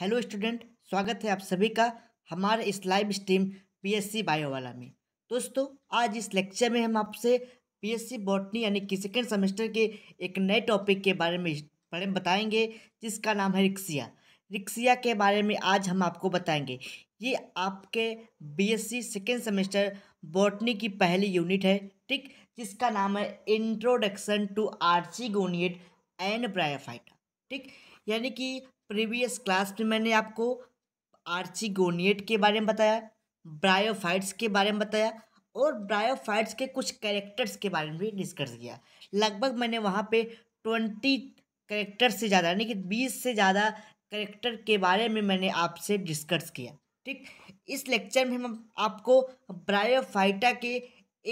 hello student स्वागत है आप सभी का हमारे इस लाइव स्ट्रीम पीएससी बायो वाला में दोस्तों आज इस लेक्चर में हम आपसे पीएससी बॉटनी यानी कि सेकेंड सेमेस्टर के एक नए टॉपिक के बारे में पढ़े बताएंगे जिसका नाम है रिक्सिया रिक्सिया के बारे में आज हम आपको बताएंगे ये आपके बीएससी सेकेंड सेमेस्टर बॉटनी की पहली यूनिट है ठीक जिसका नाम है introduction to archegoniate and bryophyte ठीक यानी कि प्रीवियस क्लास में मैंने आपको आर्चिगोनिएट के बारे में बताया ब्रायोफाइट्स के बारे में बताया और ब्रायोफाइट्स के कुछ कैरेक्टर्स के बारे में भी डिस्कस किया लगभग मैंने वहाँ पे ट्वेंटी करेक्टर से ज़्यादा यानी कि बीस से ज़्यादा करेक्टर के बारे में मैंने आपसे डिस्कस किया ठीक इस लेक्चर में हम आपको ब्रायोफाइटा के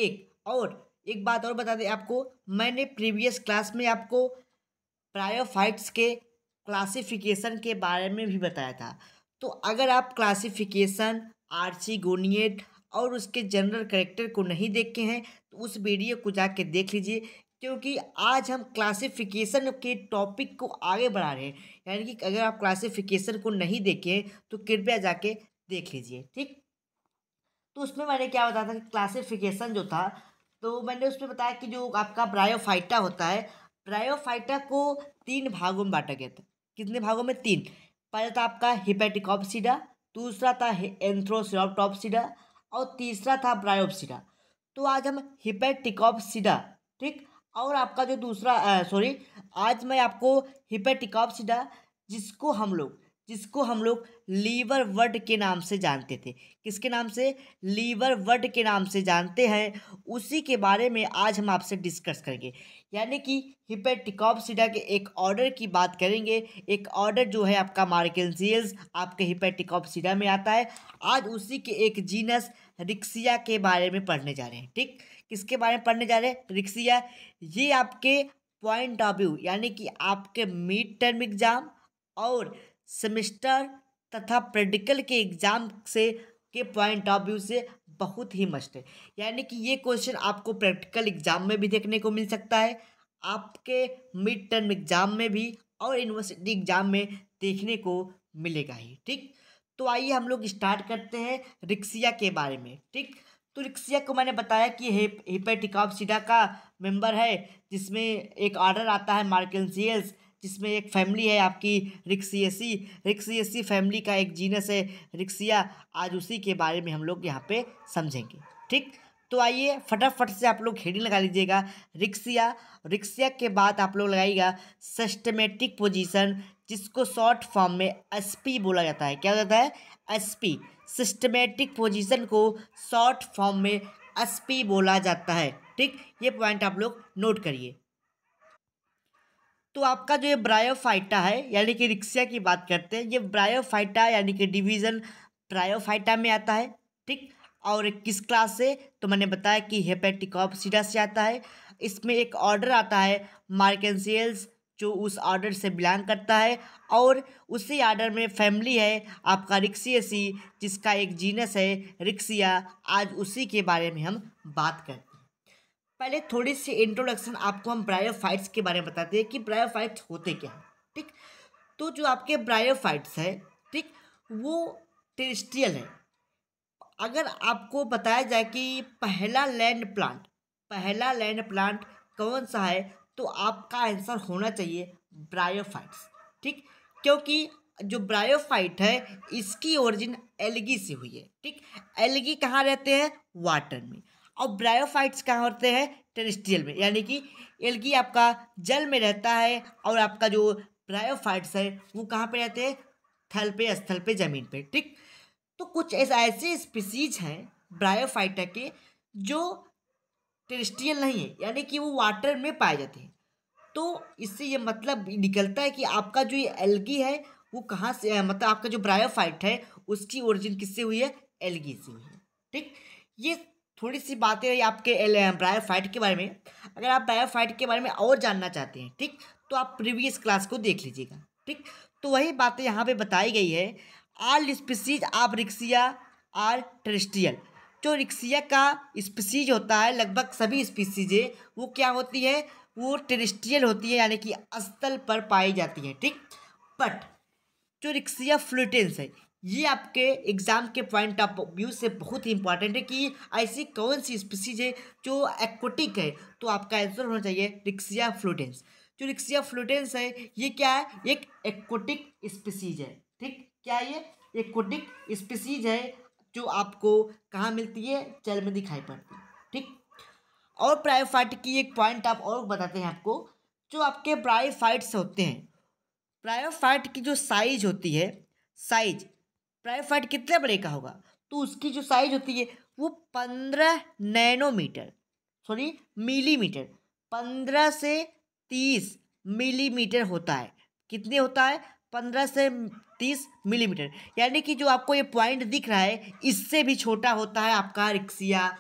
एक और एक बात और बता दें आपको मैंने प्रीवियस क्लास में आपको ब्रायोफाइट्स के क्लासिफिकेशन के बारे में भी बताया था तो अगर आप क्लासिफिकेशन गोनीट और उसके जनरल करेक्टर को नहीं देखे हैं तो उस वीडियो को जाके देख लीजिए क्योंकि आज हम क्लासिफिकेशन के टॉपिक को आगे बढ़ा रहे हैं यानी कि अगर आप क्लासिफिकेशन को नहीं देखे तो कृपया जाके देख लीजिए ठीक तो उसमें मैंने क्या बताया था कि क्लासिफिकेशन जो था तो मैंने उसमें बताया कि जो आपका ब्रायोफाइटा होता है ब्रायोफाइटा को तीन भागों में बांटा गया था कितने भागों में तीन पहला था आपका हिपेटिकॉपसीडा दूसरा था एंथ्रोसिडा और तीसरा था ब्रायोपसीडा तो आज हम हिपेटिकॉपसीडा ठीक और आपका जो दूसरा सॉरी आज मैं आपको हिपेटिकॉपसीडा जिसको हम लोग जिसको हम लोग लीवर वर्ड के नाम से जानते थे किसके नाम से लीवर वर्ड के नाम से जानते हैं उसी के बारे में आज हम आपसे डिस्कस करेंगे यानी कि हिपेटिकॉपसीडा के एक ऑर्डर की बात करेंगे एक ऑर्डर जो है आपका मार्केंसियल्स आपके हिपेटिकॉपसीडा में आता है आज उसी के एक जीनस रिक्सिया के बारे में पढ़ने जा रहे हैं ठीक किसके बारे में पढ़ने जा रहे हैं रिक्सिया ये आपके पॉइंट ऑफ व्यू यानी कि आपके मिड टर्म एग्ज़ाम और सेमिस्टर तथा प्रैक्टिकल के एग्ज़ाम से के पॉइंट ऑफ व्यू से बहुत ही मस्ट है यानी कि ये क्वेश्चन आपको प्रैक्टिकल एग्जाम में भी देखने को मिल सकता है आपके मिड टर्म एग्जाम में भी और यूनिवर्सिटी एग्जाम में देखने को मिलेगा ही ठीक तो आइए हम लोग स्टार्ट करते हैं रिक्सिया के बारे में ठीक तो रिक्सिया को मैंने बताया कि हिपेटिकॉपसीडा का मेंबर है जिसमें एक ऑर्डर आता है मार्केंसियल्स जिसमें एक फैमिली है आपकी रिक्सियसी रिक्सियसी फैमिली का एक जीनस है रिक्सिया आज उसी के बारे में हम लोग यहाँ पे समझेंगे ठीक तो आइए फटाफट से आप लोग हेडिंग लगा लीजिएगा रिक्सिया रिक्सिया के बाद आप लोग लगाइएगा सिस्टमेटिक पोजीशन जिसको शॉर्ट फॉर्म में एस बोला जाता है क्या जाता है एस सिस्टमेटिक पोजिशन को शॉर्ट फॉर्म में एस बोला जाता है ठीक ये पॉइंट आप लोग नोट करिए तो आपका जो ये ब्रायोफाइटा है यानी कि रिक्सिया की बात करते हैं ये ब्रायोफाइटा यानी कि डिवीज़न ब्रायोफाइटा में आता है ठीक और किस क्लास से तो मैंने बताया कि हेपेटिकॉपसीडा से आता है इसमें एक ऑर्डर आता है मार्केंसियल्स जो उस ऑर्डर से बिलोंग करता है और उसी ऑर्डर में फैमिली है आपका रिक्सियसी जिसका एक जीनस है रिक्सिया आज उसी के बारे में हम बात करते हैं पहले थोड़ी सी इंट्रोडक्शन आपको हम ब्रायोफाइट्स के बारे में बताते हैं कि ब्रायोफाइट्स होते क्या हैं ठीक तो जो आपके ब्रायोफाइट्स है ठीक वो टेरिस्ट्रियल है अगर आपको बताया जाए कि पहला लैंड प्लांट पहला लैंड प्लांट कौन सा है तो आपका आंसर होना चाहिए ब्रायोफाइट्स ठीक क्योंकि जो ब्रायोफाइट है इसकी ओरिजिन एलगी से हुई है ठीक एलगी कहाँ रहते हैं वाटर में और ब्रायोफाइट्स कहाँ होते हैं टेरिस्ट्रियल में यानी कि एलगी आपका जल में रहता है और आपका जो ब्रायोफाइट्स है वो कहाँ पे रहते हैं थल पे स्थल पे जमीन पे ठीक तो कुछ ऐसे ऐसे स्पीसीज हैं ब्रायोफाइटा के जो टेरिस्ट्रियल नहीं है यानी कि वो वाटर में पाए जाते हैं तो इससे ये मतलब निकलता है कि आपका जो ये एलगी है वो कहाँ से मतलब आपका जो ब्रायोफाइट है उसकी ओरिजिन किससे हुई है एलगी से हुई है ठीक ये थोड़ी सी बातें रही आपके प्रायर फाइट के बारे में अगर आप प्रायर फाइट के बारे में और जानना चाहते हैं ठीक तो आप प्रीवियस क्लास को देख लीजिएगा ठीक तो वही बातें यहाँ पे बताई गई है आल स्पीसीज आप रिक्सिया आर टेरेस्ट्रियल जो रिक्सिया का स्पीसीज होता है लगभग सभी स्पीसीजें वो क्या होती है वो टेरेस्ट्रियल होती है यानी कि स्थल पर पाई जाती है ठीक बट जो रिक्सिया फ्लूटेंस है ये आपके एग्ज़ाम के पॉइंट ऑफ व्यू से बहुत ही इंपॉर्टेंट है कि ऐसी कौन सी स्पीसीज है जो एक्वटिक है तो आपका आंसर होना चाहिए रिक्सिया फ्लूटेंस जो रिक्सिया फ्लूटेंस है ये क्या है एक एक्वटिक स्पीसीज है ठीक क्या ये एक्वटिक स्पीसीज है जो आपको कहाँ मिलती है जल में दिखाई पड़ती है ठीक और प्रायोफाइट की एक पॉइंट आप और बताते हैं आपको जो आपके प्रायोफाइट्स होते हैं प्रायोफाइट की जो साइज होती है साइज प्रायोफाइट कितने बड़े का होगा तो उसकी जो साइज होती है वो पंद्रह नैनोमीटर सॉरी मिलीमीटर पंद्रह से तीस मिलीमीटर होता है कितने होता है पंद्रह से तीस मिलीमीटर यानी कि जो आपको ये पॉइंट दिख रहा है इससे भी छोटा होता है आपका रिक्सिया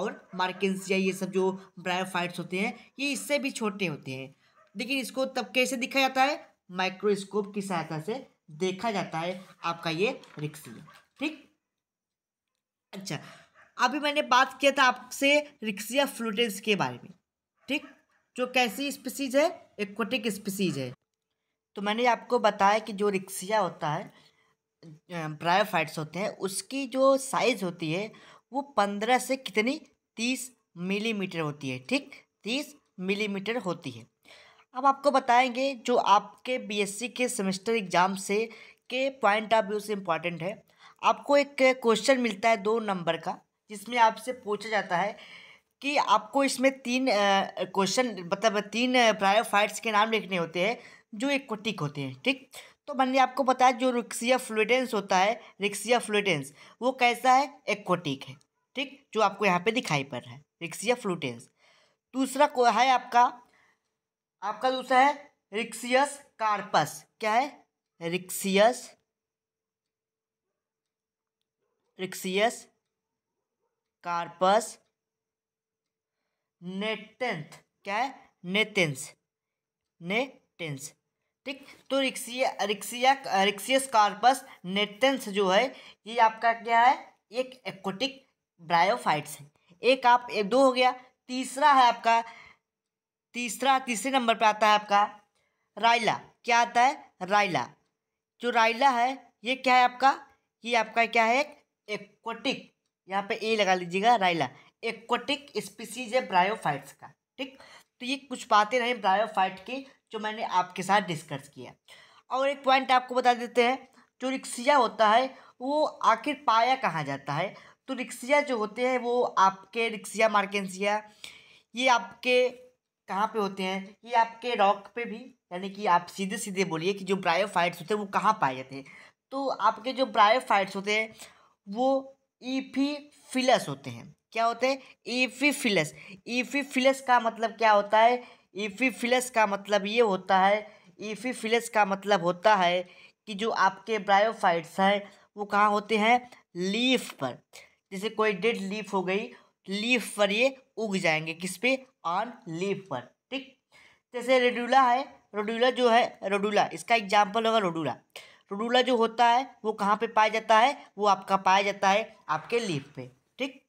और मार्केंसिया ये सब जो ब्रायोफाइट्स होते हैं ये इससे भी छोटे होते हैं लेकिन इसको तब कैसे दिखा जाता है माइक्रोस्कोप की सहायता से देखा जाता है आपका ये रिक्सी ठीक अच्छा अभी मैंने बात किया था आपसे रिक्सिया फ्लूटेंस के बारे में ठीक जो कैसी स्पीसीज है एक्वटिक स्पीसीज है तो मैंने आपको बताया कि जो रिक्सिया होता है ब्रायोफाइट्स होते हैं उसकी जो साइज़ होती है वो पंद्रह से कितनी तीस मिलीमीटर होती है ठीक तीस मिलीमीटर होती है अब आपको बताएंगे जो आपके बीएससी के सेमेस्टर एग्ज़ाम से के पॉइंट ऑफ व्यू से इम्पॉर्टेंट है आपको एक क्वेश्चन मिलता है दो नंबर का जिसमें आपसे पूछा जाता है कि आपको इसमें तीन क्वेश्चन मतलब तीन फाइट्स के नाम लिखने होते हैं जो इक्वटिक होते हैं ठीक तो मैंने आपको बताया जो रिक्सिया फ्लूडेंस होता है रिक्सिया फ्लूडेंस वो कैसा है एक्वटिक है ठीक जो आपको यहाँ पे दिखाई पड़ रहा है रिक्सिया फ्लूडेंस दूसरा को है आपका आपका दूसरा है रिक्सियस कार्पस क्या है रिक्सियस रिक्सियस कार्पस नेटेंथ क्या है नेतेंस नेटेंस ठीक तो Riccia Riccia Ricciocarpus natans जो है ये आपका क्या है एक एक्वाटिक ब्रायोफाइट्स है एक आप एक दो हो गया तीसरा है आपका तीसरा तीसरे नंबर पे आता है आपका रायला क्या आता है रायला जो रायला है ये क्या है आपका ये आपका क्या है एक एक्वाटिक यहाँ पे ए लगा लीजिएगा रायला एक्वाटिक स्पीसीज है ब्रायोफाइट्स का ठीक तो ये कुछ बातें रहीं ब्रायोफाइट की जो मैंने आपके साथ डिस्कस किया और एक पॉइंट आपको बता देते हैं जो रिक्सिया होता है वो आखिर पाया कहाँ जाता है तो रिक्सिया जो होते हैं वो आपके रिक्सिया मार्केंसिया ये आपके कहाँ पे होते हैं कि आपके रॉक पे भी यानी कि आप सीधे सीधे बोलिए कि जो ब्रायोफाइट्स होते हैं वो कहाँ पाए जाते हैं तो आपके जो ब्रायोफाइट्स होते हैं वो ईफीफिलस होते हैं क्या होते हैं ईफीफिलस ईफीफिलस का मतलब क्या होता है ईफीफिलस का मतलब ये होता है ईफीफिलस का मतलब होता है कि जो आपके ब्रायोफाइट्स हैं वो कहाँ होते हैं लीफ पर जैसे कोई डेड लीफ हो गई लीफ पर ये उग जाएंगे किस पे ऑन लीव पर ठीक जैसे रेडूला है रोडुला जो है रोडूला इसका एग्जाम्पल होगा रोडूला रोडूला जो होता है वो कहाँ पे पाया जाता है वो आपका पाया जाता है आपके लीव पे ठीक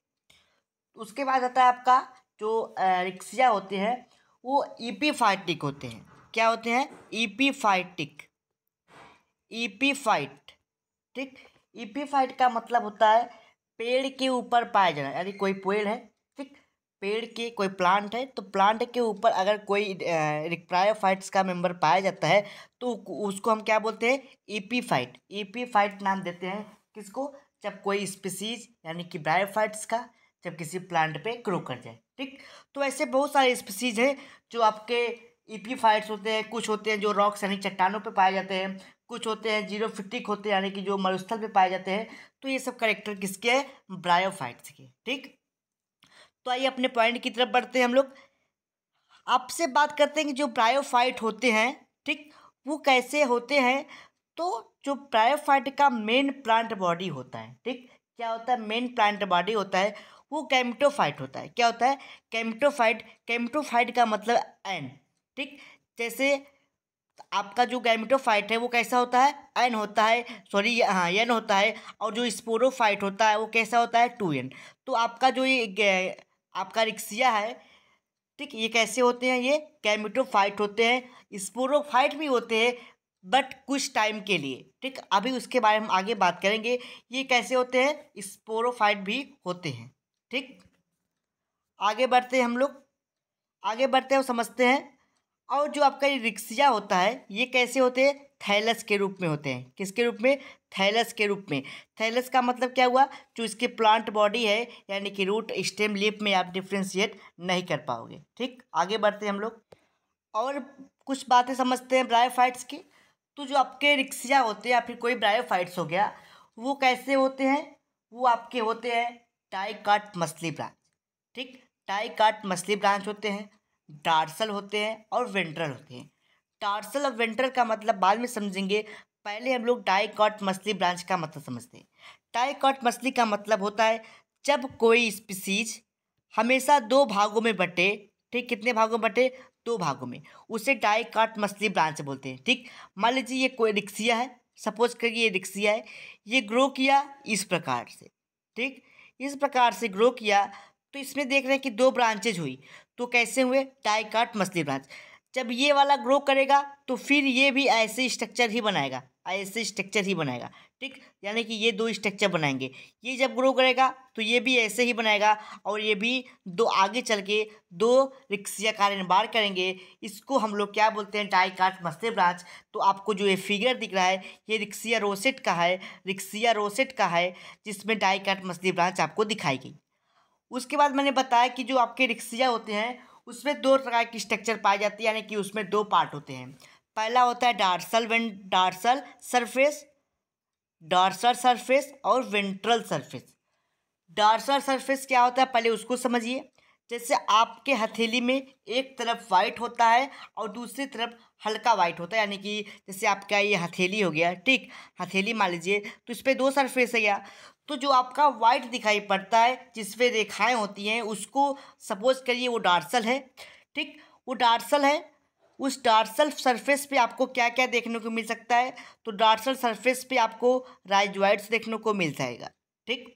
उसके बाद आता है आपका जो रिक्सिया होते हैं वो ईपीफाइटिक e होते हैं क्या होते हैं ईपीफाइटिक e ईपीफाइट e ठीक ईपीफाइट का मतलब होता है पेड़ के ऊपर पाया जाना यानी कोई पेड़ है पेड़ के कोई प्लांट है तो प्लांट के ऊपर अगर कोई रिक्रायोफाइट्स का मेंबर पाया जाता है तो उसको हम क्या बोलते हैं ईपीफाइट ईपीफाइट नाम देते हैं किसको जब कोई स्पीसीज यानी कि ब्रायोफाइट्स का जब किसी प्लांट पे ग्रो कर जाए ठीक तो ऐसे बहुत सारे स्पीसीज हैं जो आपके ईपीफाइट्स होते हैं कुछ होते हैं जो रॉक्स यानी चट्टानों पर पाए जाते हैं कुछ होते हैं फिटिक होते हैं यानी कि जो मरुस्थल पर पाए जाते हैं तो ये सब करेक्टर किसके हैं ब्रायोफाइट्स के ठीक तो आइए अपने पॉइंट की तरफ बढ़ते हैं हम लोग आपसे बात करते हैं कि जो प्रायोफाइट होते हैं ठीक वो कैसे होते हैं तो जो प्रायोफाइट का मेन प्लांट बॉडी होता है ठीक क्या होता है मेन प्लांट बॉडी होता है वो कैमिटोफाइट होता है क्या होता है कैमिटोफाइट कैमिटोफाइट का मतलब एन ठीक जैसे आपका जो गैमिटोफाइट है वो कैसा होता है एन होता है सॉरी हाँ एन होता है और जो स्पोरोफाइट होता है वो कैसा होता है टू एन तो आपका जो ये आपका रिक्सिया है ठीक ये कैसे होते हैं ये कैमिटोफाइट होते हैं स्पोरोफाइट भी होते हैं बट कुछ टाइम के लिए ठीक अभी उसके बारे में आगे बात करेंगे ये कैसे होते हैं स्पोरोफाइट भी होते हैं ठीक आगे बढ़ते हैं हम लोग आगे बढ़ते हैं और समझते हैं और जो आपका ये रिक्सिया होता है ये कैसे होते हैं थैलस के रूप में होते हैं किसके रूप में थैलस के रूप में थैलस का मतलब क्या हुआ जो इसके प्लांट बॉडी है यानी कि रूट स्टेम लिप में आप डिफ्रेंशिएट नहीं कर पाओगे ठीक आगे बढ़ते हैं हम लोग और कुछ बातें समझते हैं ब्रायोफाइट्स की तो जो आपके रिक्सिया होते हैं या फिर कोई ब्रायोफाइट्स हो गया वो कैसे होते हैं वो आपके होते हैं काट मछली ब्रांच ठीक काट मछली ब्रांच होते हैं डार्सल होते हैं और वेंट्रल होते हैं टार्सल ऑफ विंटर का मतलब बाद में समझेंगे पहले हम लोग डाइकॉट मछली ब्रांच का मतलब समझते हैं डाइकॉट मछली का मतलब होता है जब कोई स्पीसीज हमेशा दो भागों में बटे ठीक कितने भागों में बटे दो भागों में उसे डाइकॉट मछली ब्रांच बोलते हैं ठीक मान लीजिए ये कोई रिक्सिया है सपोज करिए ये रिक्सिया है ये ग्रो किया इस प्रकार से ठीक इस प्रकार से ग्रो किया तो इसमें देख रहे हैं कि दो ब्रांचेज हुई तो कैसे हुए डाइकाट मछली ब्रांच जब ये वाला ग्रो करेगा तो फिर ये भी ऐसे स्ट्रक्चर ही बनाएगा ऐसे स्ट्रक्चर ही बनाएगा ठीक यानी कि ये दो स्ट्रक्चर बनाएंगे ये जब ग्रो करेगा तो ये भी ऐसे ही बनाएगा और ये भी दो आगे चल के दो रिक्सिया कारेनबार करेंगे इसको हम लोग क्या बोलते हैं टाई काट मस्ते ब्रांच तो आपको जो ये फिगर दिख रहा है ये रिक्सिया रोसेट का है रिक्सिया रोसेट का है जिसमें डाई काट मस्ती ब्रांच आपको दिखाई गई उसके बाद मैंने बताया कि जो आपके रिक्सिया होते हैं उसमें दो प्रकार की स्ट्रक्चर पाई जाती है यानी कि उसमें दो पार्ट होते हैं पहला होता है डार्सल वें डार्सल सरफेस डार्सल सरफेस और वेंट्रल सरफेस डार्सल सरफेस क्या होता है पहले उसको समझिए जैसे आपके हथेली में एक तरफ वाइट होता है और दूसरी तरफ हल्का वाइट होता है यानी कि जैसे आपका ये हथेली हो गया ठीक हथेली मान लीजिए तो इस पर दो सरफेस है गया तो जो आपका वाइट दिखाई पड़ता है जिसपे रेखाएं होती हैं उसको सपोज करिए वो डार्सल है ठीक वो डार्सल है उस डार्सल सरफेस पे आपको क्या क्या देखने को मिल सकता है तो डार्सल सरफेस पे आपको राइजॉइड्स देखने को मिल जाएगा ठीक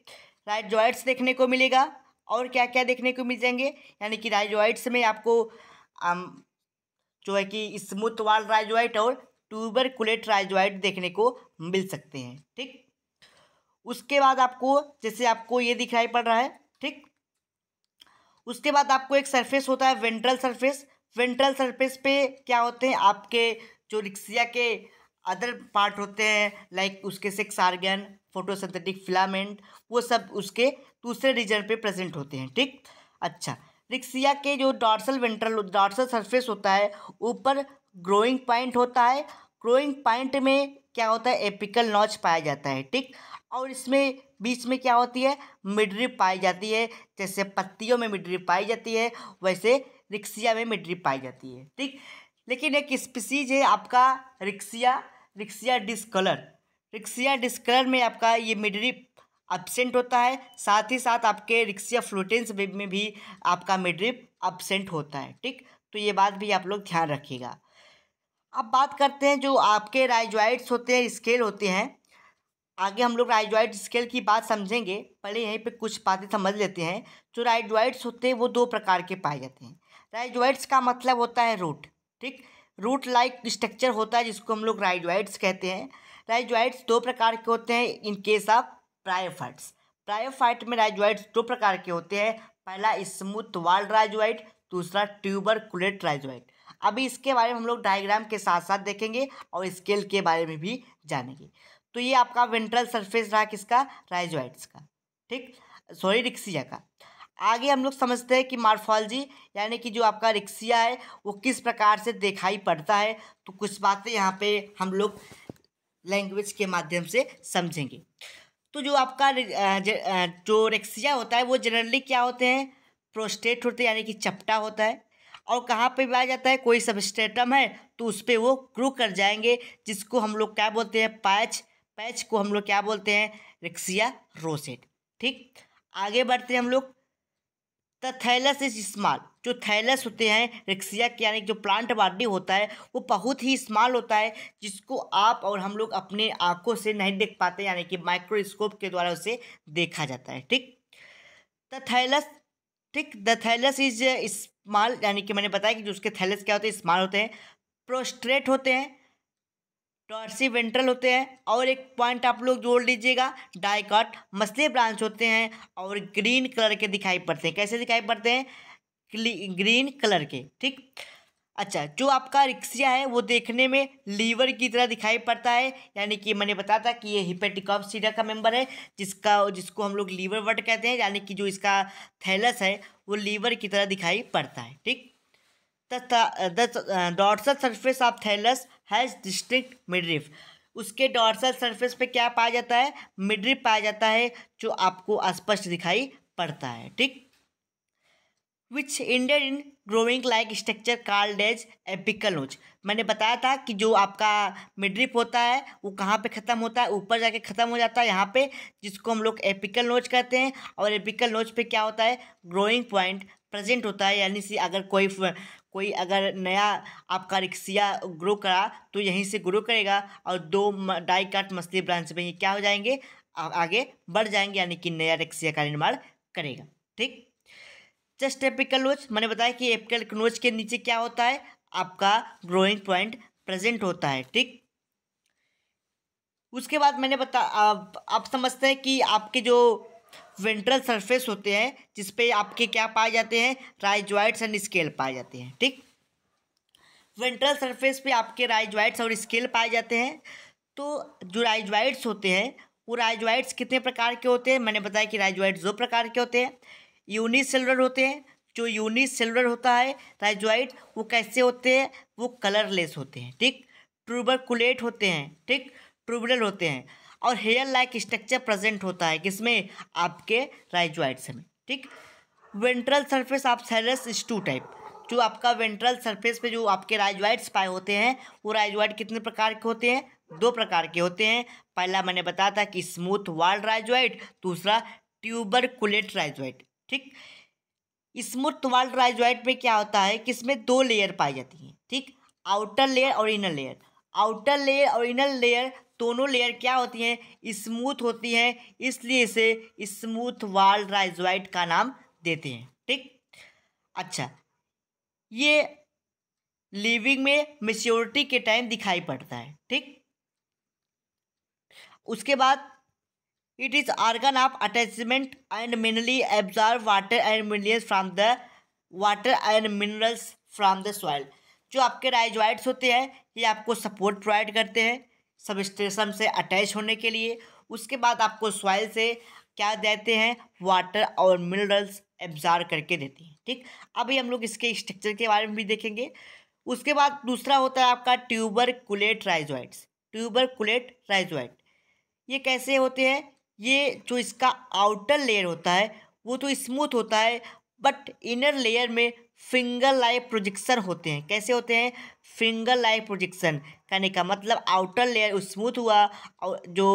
राइजॉइड्स देखने को मिलेगा और क्या क्या देखने को मिल जाएंगे यानी कि राइजॉइड्स में आपको आम, जो है कि स्मूथ वाल राइजॉइड और ट्यूबर कुलेट राइजॉइड देखने को मिल सकते हैं ठीक उसके बाद आपको जैसे आपको ये दिखाई पड़ रहा है ठीक उसके बाद आपको एक सरफेस होता है वेंट्रल सरफेस वेंट्रल सरफेस पे क्या होते हैं आपके जो रिक्सिया के अदर पार्ट होते हैं लाइक उसके सेक्स आर्गन फोटोसिंथेटिक फिलामेंट वो सब उसके दूसरे रीजन पे प्रेजेंट होते हैं ठीक अच्छा रिक्सिया के जो डॉर्सल वेंट्रल डॉर्सल सरफेस होता है ऊपर ग्रोइंग पॉइंट होता है ग्रोइंग पॉइंट में क्या होता है एपिकल नॉच पाया जाता है ठीक और इसमें बीच में क्या होती है मिडरी पाई जाती है जैसे पत्तियों में मिडरी पाई जाती है वैसे रिक्सिया में मिडरी पाई जाती है ठीक लेकिन एक स्पीसीज है आपका Riccia Riccia discolor Riccia discolor में आपका ये मिडरी एबसेंट होता है साथ ही साथ आपके रिक्सिया फ्लूटेंस में भी आपका मिड्रिप एबसेंट होता है ठीक तो ये बात भी आप लोग ध्यान रखिएगा अब बात करते हैं जो आपके राइजॉइड्स होते हैं स्केल होते हैं आगे हम लोग राइजॉइड स्केल की बात समझेंगे पहले यहीं पे कुछ बातें समझ लेते हैं जो राइजॉइड्स होते हैं वो दो प्रकार के पाए जाते हैं राइजॉइड्स का मतलब होता है रूट ठीक रूट लाइक स्ट्रक्चर होता है जिसको हम लोग राइजॉइड्स कहते हैं राइजॉइड्स दो प्रकार के होते हैं इन केस ऑफ प्रायोफाइट्स प्रायोफाइट में राइजॉइड्स दो प्रकार के होते हैं पहला स्मूथ वाल राइजॉइड दूसरा ट्यूबर कुलेट राइजॉइड अभी इसके बारे में हम लोग डायग्राम के साथ साथ देखेंगे और स्केल के बारे में भी जानेंगे तो ये आपका वेंट्रल सरफेस रहा किसका राइजॉइड्स का ठीक सॉरी रिक्सिया का आगे हम लोग समझते हैं कि मार्फोलॉजी यानी कि जो आपका रिक्सिया है वो किस प्रकार से दिखाई पड़ता है तो कुछ बातें यहाँ पे हम लोग लैंग्वेज के माध्यम से समझेंगे तो जो आपका जो रिक्सिया होता है वो जनरली क्या होते हैं प्रोस्टेट होते हैं यानी कि चपटा होता है और कहाँ पे पाया जाता है कोई सबस्टेटम है तो उस पर वो क्रू कर जाएंगे जिसको हम लोग क्या बोलते हैं पैच पैच को हम लोग क्या बोलते हैं रिक्सिया रोसेट ठीक आगे बढ़ते हैं हम लोग द थैलस इज स्मॉल जो थैलस होते हैं रिक्सिया के यानी जो प्लांट बॉडी होता है वो बहुत ही स्मॉल होता है जिसको आप और हम लोग अपने आँखों से नहीं देख पाते यानी कि माइक्रोस्कोप के द्वारा उसे देखा जाता है ठीक द थैलस ठीक द थैलस इज स्मॉल यानी कि मैंने बताया कि जो उसके थैलस क्या होते हैं स्मॉल होते हैं प्रोस्ट्रेट होते हैं डॉर्सी वेंट्रल होते हैं और एक पॉइंट आप लोग जोड़ लीजिएगा डाइकॉट मसले ब्रांच होते हैं और ग्रीन कलर के दिखाई पड़ते हैं कैसे दिखाई पड़ते हैं ग्रीन कलर के ठीक अच्छा जो आपका रिक्सिया है वो देखने में लीवर की तरह दिखाई पड़ता है यानी कि मैंने बताया था कि ये हिपेटिकॉप सीडा का मेंबर है जिसका जिसको हम लोग लीवर वर्ड कहते हैं यानी कि जो इसका थैलस है वो लीवर की तरह दिखाई पड़ता है ठीक the dorsal surface of thallus has distinct midriff उसके डॉर्सल सरफेस पे क्या पाया जाता है मिड्रिप पाया जाता है जो आपको स्पष्ट दिखाई पड़ता है ठीक which indeed in growing like structure called as apical notch मैंने बताया था कि जो आपका मिड्रिप होता है वो कहाँ पे ख़त्म होता है ऊपर जाके ख़त्म हो जाता है यहाँ पे जिसको हम लोग एपिकल नोच कहते हैं और एपिकल नोच पे क्या होता है ग्रोइंग पॉइंट प्रेजेंट होता है यानी कि अगर कोई कोई अगर नया आपका रिक्सिया ग्रो करा तो यहीं से ग्रो करेगा और दो डाई काट मछली ब्रांच में ये क्या हो जाएंगे आगे बढ़ जाएंगे यानी कि नया रिक्सिया का निर्माण करेगा ठीक जस्ट एपिकल नोच मैंने बताया कि एपिकल नोच के नीचे क्या होता है आपका ग्रोइंग पॉइंट प्रेजेंट होता है ठीक उसके बाद मैंने बता आप, आप समझते हैं कि आपके जो वेंट्रल सरफेस होते हैं जिसपे आपके क्या पाए जाते हैं राइजॉइड्स एंड स्केल पाए जाते हैं ठीक वेंट्रल सरफेस पे आपके राइजॉइड्स और स्केल पाए जाते हैं तो जो राइजॉइड्स होते हैं वो राइजॉइड्स कितने प्रकार के होते हैं मैंने बताया कि राइजॉइड्स दो प्रकार के होते हैं यूनिसेलुलर होते हैं जो यूनिसेलुलर होता है राइजॉइड वो कैसे होते हैं वो कलरलेस होते हैं ठीक ट्रूबरकुलेट होते हैं ठीक ट्रूबरल होते हैं और हेयर लाइक स्ट्रक्चर प्रेजेंट होता है किसमें आपके राइजॉइड्स में ठीक वेंट्रल सरफेस आप सेलस स्टू टाइप जो आपका वेंट्रल सरफेस पे जो आपके राइजॉइड्स पाए होते हैं वो राइजॉइड कितने प्रकार के होते हैं दो प्रकार के होते हैं पहला मैंने बताया था कि स्मूथ वाल राइजॉइड दूसरा ट्यूबर कुलेट राइजॉइड ठीक स्मूथ वाल राइजॉइड में क्या होता है कि इसमें दो लेयर पाई जाती हैं ठीक आउटर लेयर और इनर लेयर आउटर लेयर और इनर लेयर दोनों लेयर क्या होती हैं स्मूथ होती हैं इसलिए इसे स्मूथ वाल राइजोइट का नाम देते हैं ठीक अच्छा ये लिविंग में मेच्योरिटी के टाइम दिखाई पड़ता है ठीक उसके बाद it is organ of attachment and mainly absorb water and minerals from the water and minerals from the soil जो आपके राइजॉइड्स होते हैं ये आपको सपोर्ट प्रोवाइड करते हैं सब स्टेशन से अटैच होने के लिए उसके बाद आपको सॉइल से क्या देते हैं वाटर और मिनरल्स एब्जार करके देते हैं ठीक अभी हम लोग इसके स्ट्रक्चर के बारे में भी देखेंगे उसके बाद दूसरा होता है आपका tuberculate rhizoids tuberculate rhizoid ये कैसे होते हैं ये जो इसका आउटर लेयर होता है वो तो स्मूथ होता है बट इनर लेयर में फिंगर लाइफ प्रोजेक्शन होते हैं कैसे होते हैं फिंगर लाइफ प्रोजेक्शन कहने का मतलब आउटर लेयर स्मूथ हुआ और जो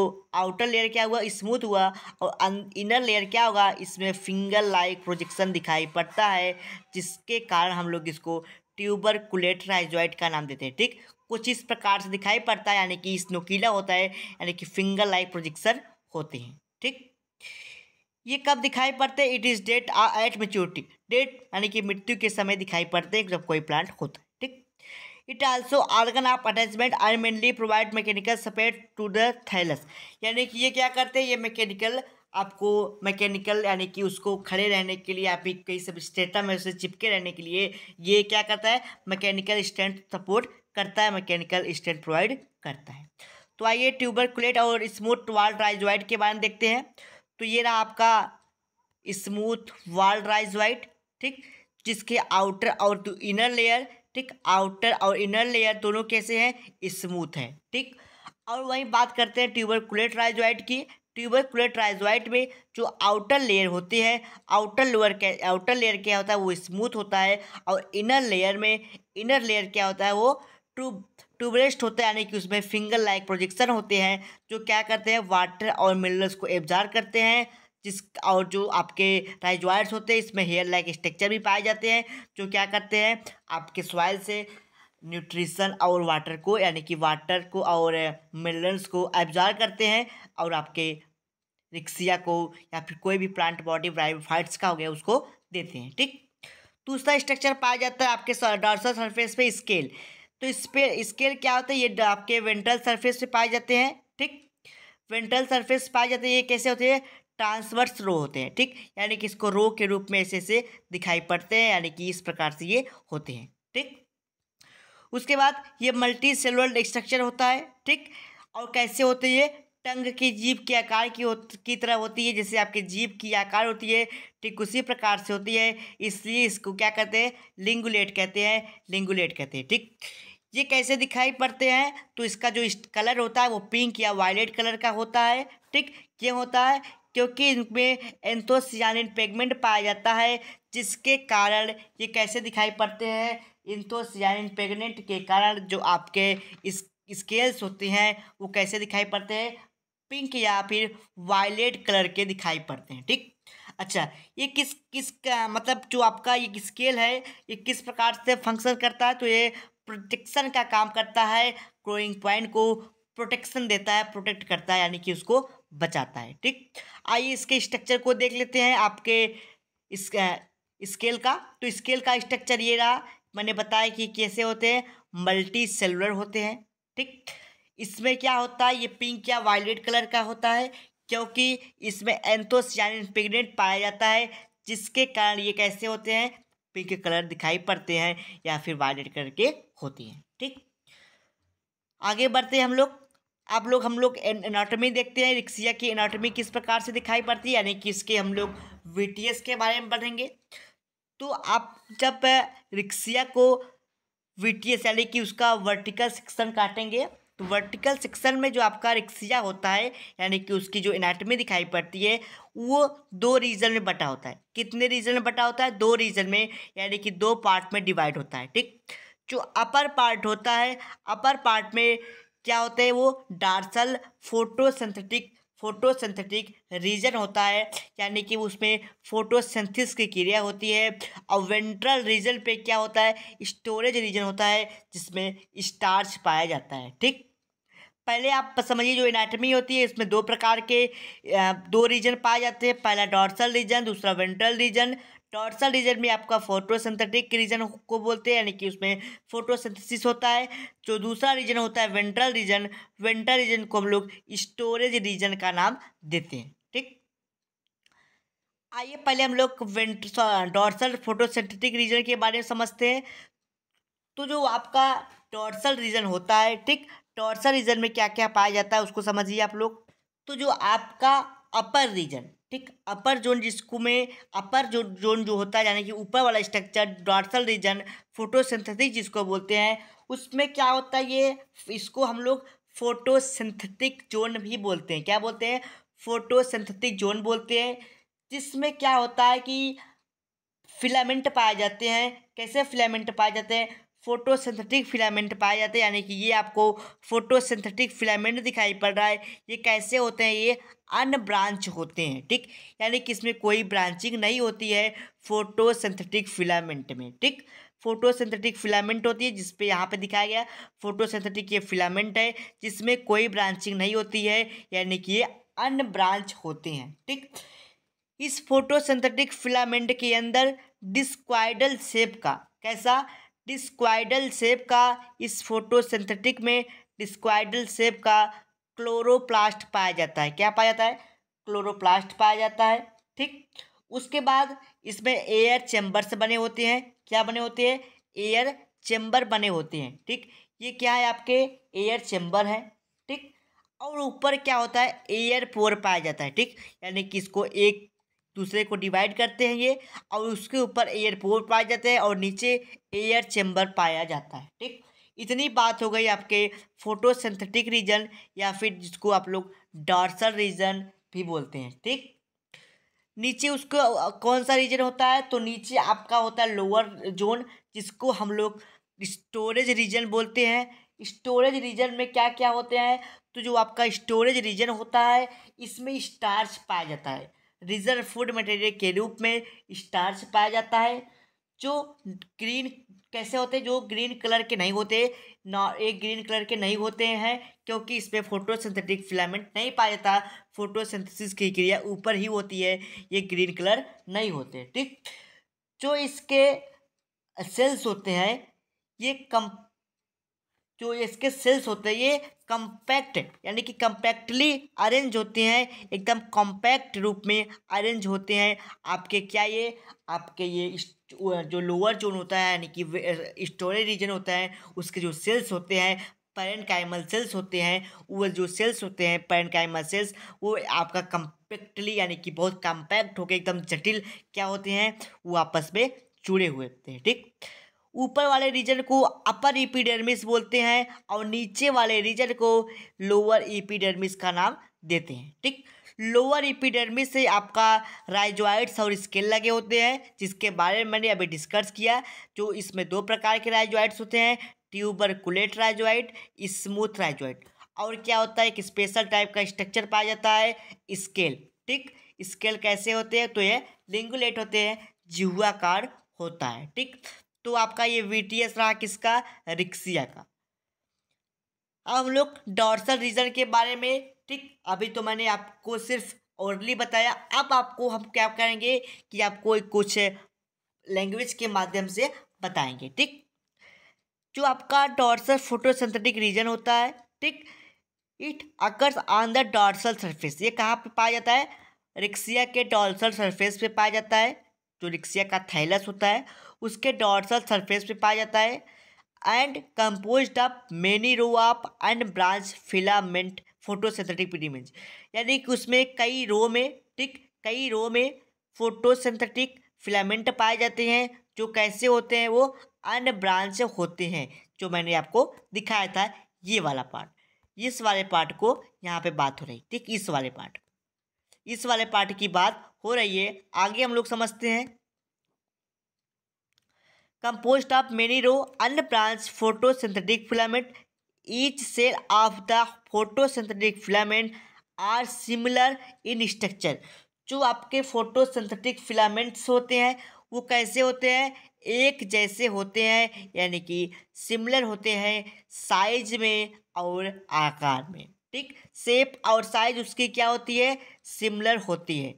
आउटर लेयर क्या हुआ स्मूथ हुआ और अं-, इनर लेयर क्या होगा इसमें फिंगर लाइक प्रोजेक्शन दिखाई पड़ता है जिसके कारण हम लोग इसको ट्यूबर कुलेट का नाम देते हैं ठीक कुछ इस प्रकार से दिखाई पड़ता है यानी कि स्नोकीला होता है यानी कि फिंगर लाइक प्रोजेक्शन होते हैं ठीक ये कब दिखाई पड़ते हैं it is dead at maturity dead यानी कि मृत्यु के समय दिखाई पड़ते हैं जब कोई प्लांट होता है ठीक it also organ of attachment I mainly provide mechanical support to the thallus यानी कि ये क्या करते हैं ये मैकेनिकल आपको मैकेनिकल यानी कि उसको खड़े रहने के लिए आप कहीं सब स्टेटा में उसे चिपके रहने के लिए ये क्या करता है मैकेनिकल स्टैंड सपोर्ट करता है मैकेनिकल स्टैंड प्रोवाइड करता है तो आइए ट्यूबर कुलेट और स्मूथ वाल राइज के बारे में देखते हैं तो ये रहा आपका स्मूथ वाल राइज ठीक जिसके आउटर और इनर लेयर ठीक आउटर और इनर लेयर दोनों कैसे हैं स्मूथ हैं ठीक और वहीं बात करते हैं ट्यूबर कुलेट की ट्यूबर कुलेट में जो आउटर लेयर होती है आउटर लोअर के आउटर लेयर क्या होता है वो स्मूथ होता है और इनर लेयर में इनर लेयर क्या होता है वो ट्यूब ट्यूबलेस्ट होता है यानी कि उसमें फिंगर लाइक प्रोजेक्शन होते हैं जो क्या करते हैं वाटर और मिनरल्स को एब्जार करते हैं जिस और जो आपके राइजवायर्स होते हैं इसमें हेयर लाइक स्ट्रक्चर भी पाए जाते हैं जो क्या करते हैं आपके सॉइल से न्यूट्रिशन और वाटर को यानी कि वाटर को और मिनरल्स को एब्जॉर्व करते हैं और आपके रिक्सिया को या फिर कोई भी प्लांट बॉडी फाइट्स का हो गया उसको देते हैं ठीक दूसरा स्ट्रक्चर पाया जाता है आपके डॉर्सल सरफेस पे स्केल तो इस पे स्केल क्या होता है ये आपके वेंट्रल सरफेस पे पाए जाते हैं ठीक वेंट्रल सरफेस पाए जाते हैं ये कैसे होते हैं ट्रांसवर्स रो होते हैं ठीक यानी कि इसको रो के रूप में ऐसे ऐसे दिखाई पड़ते हैं यानी कि इस प्रकार से ये होते हैं ठीक उसके बाद ये मल्टी सेलुलर स्ट्रक्चर होता है ठीक और कैसे होते ये टंग की जीभ के आकार की हो की तरह होती है जैसे आपके जीभ की आकार होती है ठीक उसी प्रकार से होती है इसलिए इसको क्या कहते हैं लिंगुलेट कहते हैं लिंगुलेट कहते हैं ठीक ये कैसे दिखाई पड़ते हैं तो इसका जो इस कलर होता है वो पिंक या वायलेट कलर का होता है ठीक ये होता है क्योंकि इनमें एंथोसियानिन पेगमेंट पाया जाता है जिसके कारण ये कैसे दिखाई पड़ते हैं इंथोसियानिन पेगनेंट के कारण जो आपके इस स्केल्स होते हैं वो कैसे दिखाई पड़ते हैं पिंक या फिर वायलेट कलर के दिखाई पड़ते हैं ठीक अच्छा ये किस किस का मतलब जो आपका ये स्केल है ये किस प्रकार से फंक्शन करता है तो ये प्रोटेक्शन का काम करता है क्रोइंग पॉइंट को प्रोटेक्शन देता है प्रोटेक्ट करता है यानी कि उसको बचाता है ठीक आइए इसके स्ट्रक्चर को देख लेते हैं आपके इस स्केल का तो स्केल का स्ट्रक्चर ये रहा मैंने बताया कि कैसे होते हैं मल्टी सेलुलर होते हैं ठीक इसमें क्या होता है ये पिंक या वायलेट कलर का होता है क्योंकि इसमें एंथोस यानी पिगनेट पाया जाता है जिसके कारण ये कैसे होते हैं पिंक कलर दिखाई पड़ते हैं या फिर वायलेट कलर के होते हैं ठीक आगे बढ़ते हैं हम लोग आप लोग हम लोग एनाटॉमी देखते हैं रिक्सिया की एनाटॉमी किस प्रकार से दिखाई पड़ती है यानी कि इसके हम लोग वीटीएस के बारे में पढ़ेंगे तो आप जब रिक्सिया को वी यानी कि उसका वर्टिकल सेक्शन काटेंगे तो वर्टिकल सेक्शन में जो आपका रिक्सिया होता है यानी कि उसकी जो एनाटमी दिखाई पड़ती है वो दो रीजन में बटा होता है कितने रीजन में बटा होता है दो रीजन में यानी कि दो पार्ट में डिवाइड होता है ठीक जो अपर पार्ट होता है अपर पार्ट में क्या होते हैं वो डार्सल फोटोसिंथेटिक फोटोसिंथेटिक रीजन होता है यानी कि उसमें फोटोसिंथिस की क्रिया होती है और वेंट्रल रीजन पे क्या होता है स्टोरेज रीजन होता है जिसमें स्टार्च पाया जाता है ठीक पहले आप समझिए जो एनाटमी होती है इसमें दो प्रकार के दो रीजन पाए जाते हैं पहला डॉर्सल रीजन दूसरा वेंट्रल रीजन टॉर्सल रीजन में आपका फोटोसिंथेटिक रीजन को बोलते हैं यानी कि उसमें फोटोसिंथेसिस होता है जो दूसरा रीजन होता है वेंट्रल रीजन वेंट्रल रीजन को हम लोग स्टोरेज रीजन का नाम देते हैं ठीक आइए पहले हम लोग वेंट डॉर्सल फोटोसिंथेटिक रीजन के बारे में समझते हैं तो जो आपका डॉर्सल रीजन होता है ठीक डॉर्सल रीजन में क्या क्या पाया जाता है उसको समझिए आप लोग तो जो आपका अपर रीजन ठीक अपर जोन जिसको में अपर जो जोन जो होता है यानी कि ऊपर वाला स्ट्रक्चर डॉर्सल रीजन फोटोसिंथेटिक जिसको बोलते हैं उसमें क्या होता है ये इसको हम लोग फोटोसिंथेटिक जोन भी बोलते हैं क्या बोलते हैं फोटोसिंथेटिक जोन बोलते हैं जिसमें क्या होता है कि फिलामेंट पाए जाते हैं कैसे फिलामेंट पाए जाते हैं फोटोसिंथेटिक फिलामेंट पाए जाते हैं यानी कि ये आपको फोटोसिंथेटिक फिलामेंट दिखाई पड़ रहा है ये कैसे होते हैं ये अनब्रांच होते हैं ठीक यानी कि इसमें कोई ब्रांचिंग नहीं होती है फोटोसिंथेटिक फिलामेंट में ठीक फोटोसिंथेटिक फिलामेंट होती है जिसपे यहाँ पे दिखाया गया फोटोसिंथेटिक ये फिलामेंट है जिसमें कोई ब्रांचिंग नहीं होती है यानी कि ये अनब्रांच होते हैं ठीक इस फोटोसिंथेटिक फिलामेंट के अंदर डिस्क्वाइडल शेप का कैसा डिस्क्वाइडल सेप का इस फोटोसिंथेटिक में डिस्क्वाइडल सेप का क्लोरोप्लास्ट पाया जाता है क्या पाया जाता है क्लोरोप्लास्ट पाया जाता है ठीक उसके बाद इसमें एयर चैम्बर्स बने होते हैं क्या बने होते हैं एयर चैम्बर बने होते हैं ठीक ये क्या है आपके एयर चैम्बर है ठीक और ऊपर क्या होता है एयर पोर पाया जाता है ठीक यानी कि इसको एक दूसरे को डिवाइड करते हैं ये और उसके ऊपर एयर पोर पाए जाते हैं और नीचे एयर चैम्बर पाया जाता है ठीक इतनी बात हो गई आपके फोटोसिंथेटिक रीजन या फिर जिसको आप लोग डार्सल रीजन भी बोलते हैं ठीक नीचे उसको कौन सा रीजन होता है तो नीचे आपका होता है लोअर जोन जिसको हम लोग स्टोरेज रीजन बोलते हैं स्टोरेज रीजन में क्या क्या होते हैं तो जो आपका स्टोरेज रीजन होता है इसमें स्टार्च पाया जाता है रिजर्व फूड मटेरियल के रूप में स्टार्च पाया जाता है जो ग्रीन कैसे होते हैं जो ग्रीन कलर के नहीं होते ना एक ग्रीन कलर के नहीं होते हैं क्योंकि इसमें फोटोसिंथेटिक फिलामेंट नहीं पाया जाता फोटोसिंथेसिस की क्रिया ऊपर ही होती है ये ग्रीन कलर नहीं होते ठीक जो इसके सेल्स होते हैं ये कम जो इसके सेल्स होते हैं ये कंपैक्ट यानी कि कंपैक्टली अरेंज होते हैं एकदम कॉम्पैक्ट रूप में अरेंज होते हैं आपके क्या ये आपके ये जो लोअर जोन होता है यानी कि स्टोरेज रीजन होता है उसके जो सेल्स होते हैं कैमल सेल्स होते हैं वो जो सेल्स होते हैं कैमल सेल्स वो आपका कंपैक्टली यानी कि बहुत कंपैक्ट होकर एकदम जटिल क्या होते हैं वो आपस में जुड़े हुए होते हैं ठीक ऊपर वाले रीजन को अपर ईपीडर्मिस बोलते हैं और नीचे वाले रीजन को लोअर ईपीडर्मिस का नाम देते हैं ठीक लोअर ईपीडर्मिस से आपका राइजॉइड्स और स्केल लगे होते हैं जिसके बारे में मैंने अभी डिस्कस किया जो इसमें दो प्रकार के राइजॉइड्स होते हैं ट्यूबरकुलेट राइजॉइड स्मूथ राइजॉइड और क्या होता है एक स्पेशल टाइप का स्ट्रक्चर पाया जाता है स्केल ठीक स्केल कैसे होते हैं तो ये लिंगुलेट होते हैं जिहुआकार होता है ठीक तो आपका ये वी रहा किसका रिक्सिया का अब हम लोग डॉर्सल रीजन के बारे में ठीक अभी तो मैंने आपको सिर्फ ओरली बताया अब आपको हम क्या करेंगे कि आपको कुछ लैंग्वेज के माध्यम से बताएंगे ठीक जो आपका डॉर्सल फोटोसिंथेटिक रीजन होता है ठीक it occurs on the dorsal surface ये कहाँ पे पाया जाता है रिक्सिया के डॉर्सल सरफेस पे पाया जाता है जो रिक्सिया का थैलस होता है उसके डॉर्सल सरफेस पे पाया जाता है and composed of many row of and branch filament photosynthetic pigments यानी कि उसमें कई रो में ठीक कई रो में फोटोसिंथेटिक फिलामेंट पाए जाते हैं जो कैसे होते हैं वो अन्य ब्रांच होते हैं जो मैंने आपको दिखाया था ये वाला पार्ट इस वाले पार्ट को यहाँ पे बात हो रही ठीक इस वाले पार्ट इस वाले पार्ट की बात हो रही है आगे हम लोग समझते हैं row of branch photosynthetic filament each cell of the photosynthetic filament are similar in structure जो आपके फोटोसिंथेटिक फिलामेंट्स होते हैं वो कैसे होते हैं एक जैसे होते हैं यानी कि सिमिलर होते हैं साइज में और आकार में ठीक सेप और साइज उसकी क्या होती है सिमिलर होती है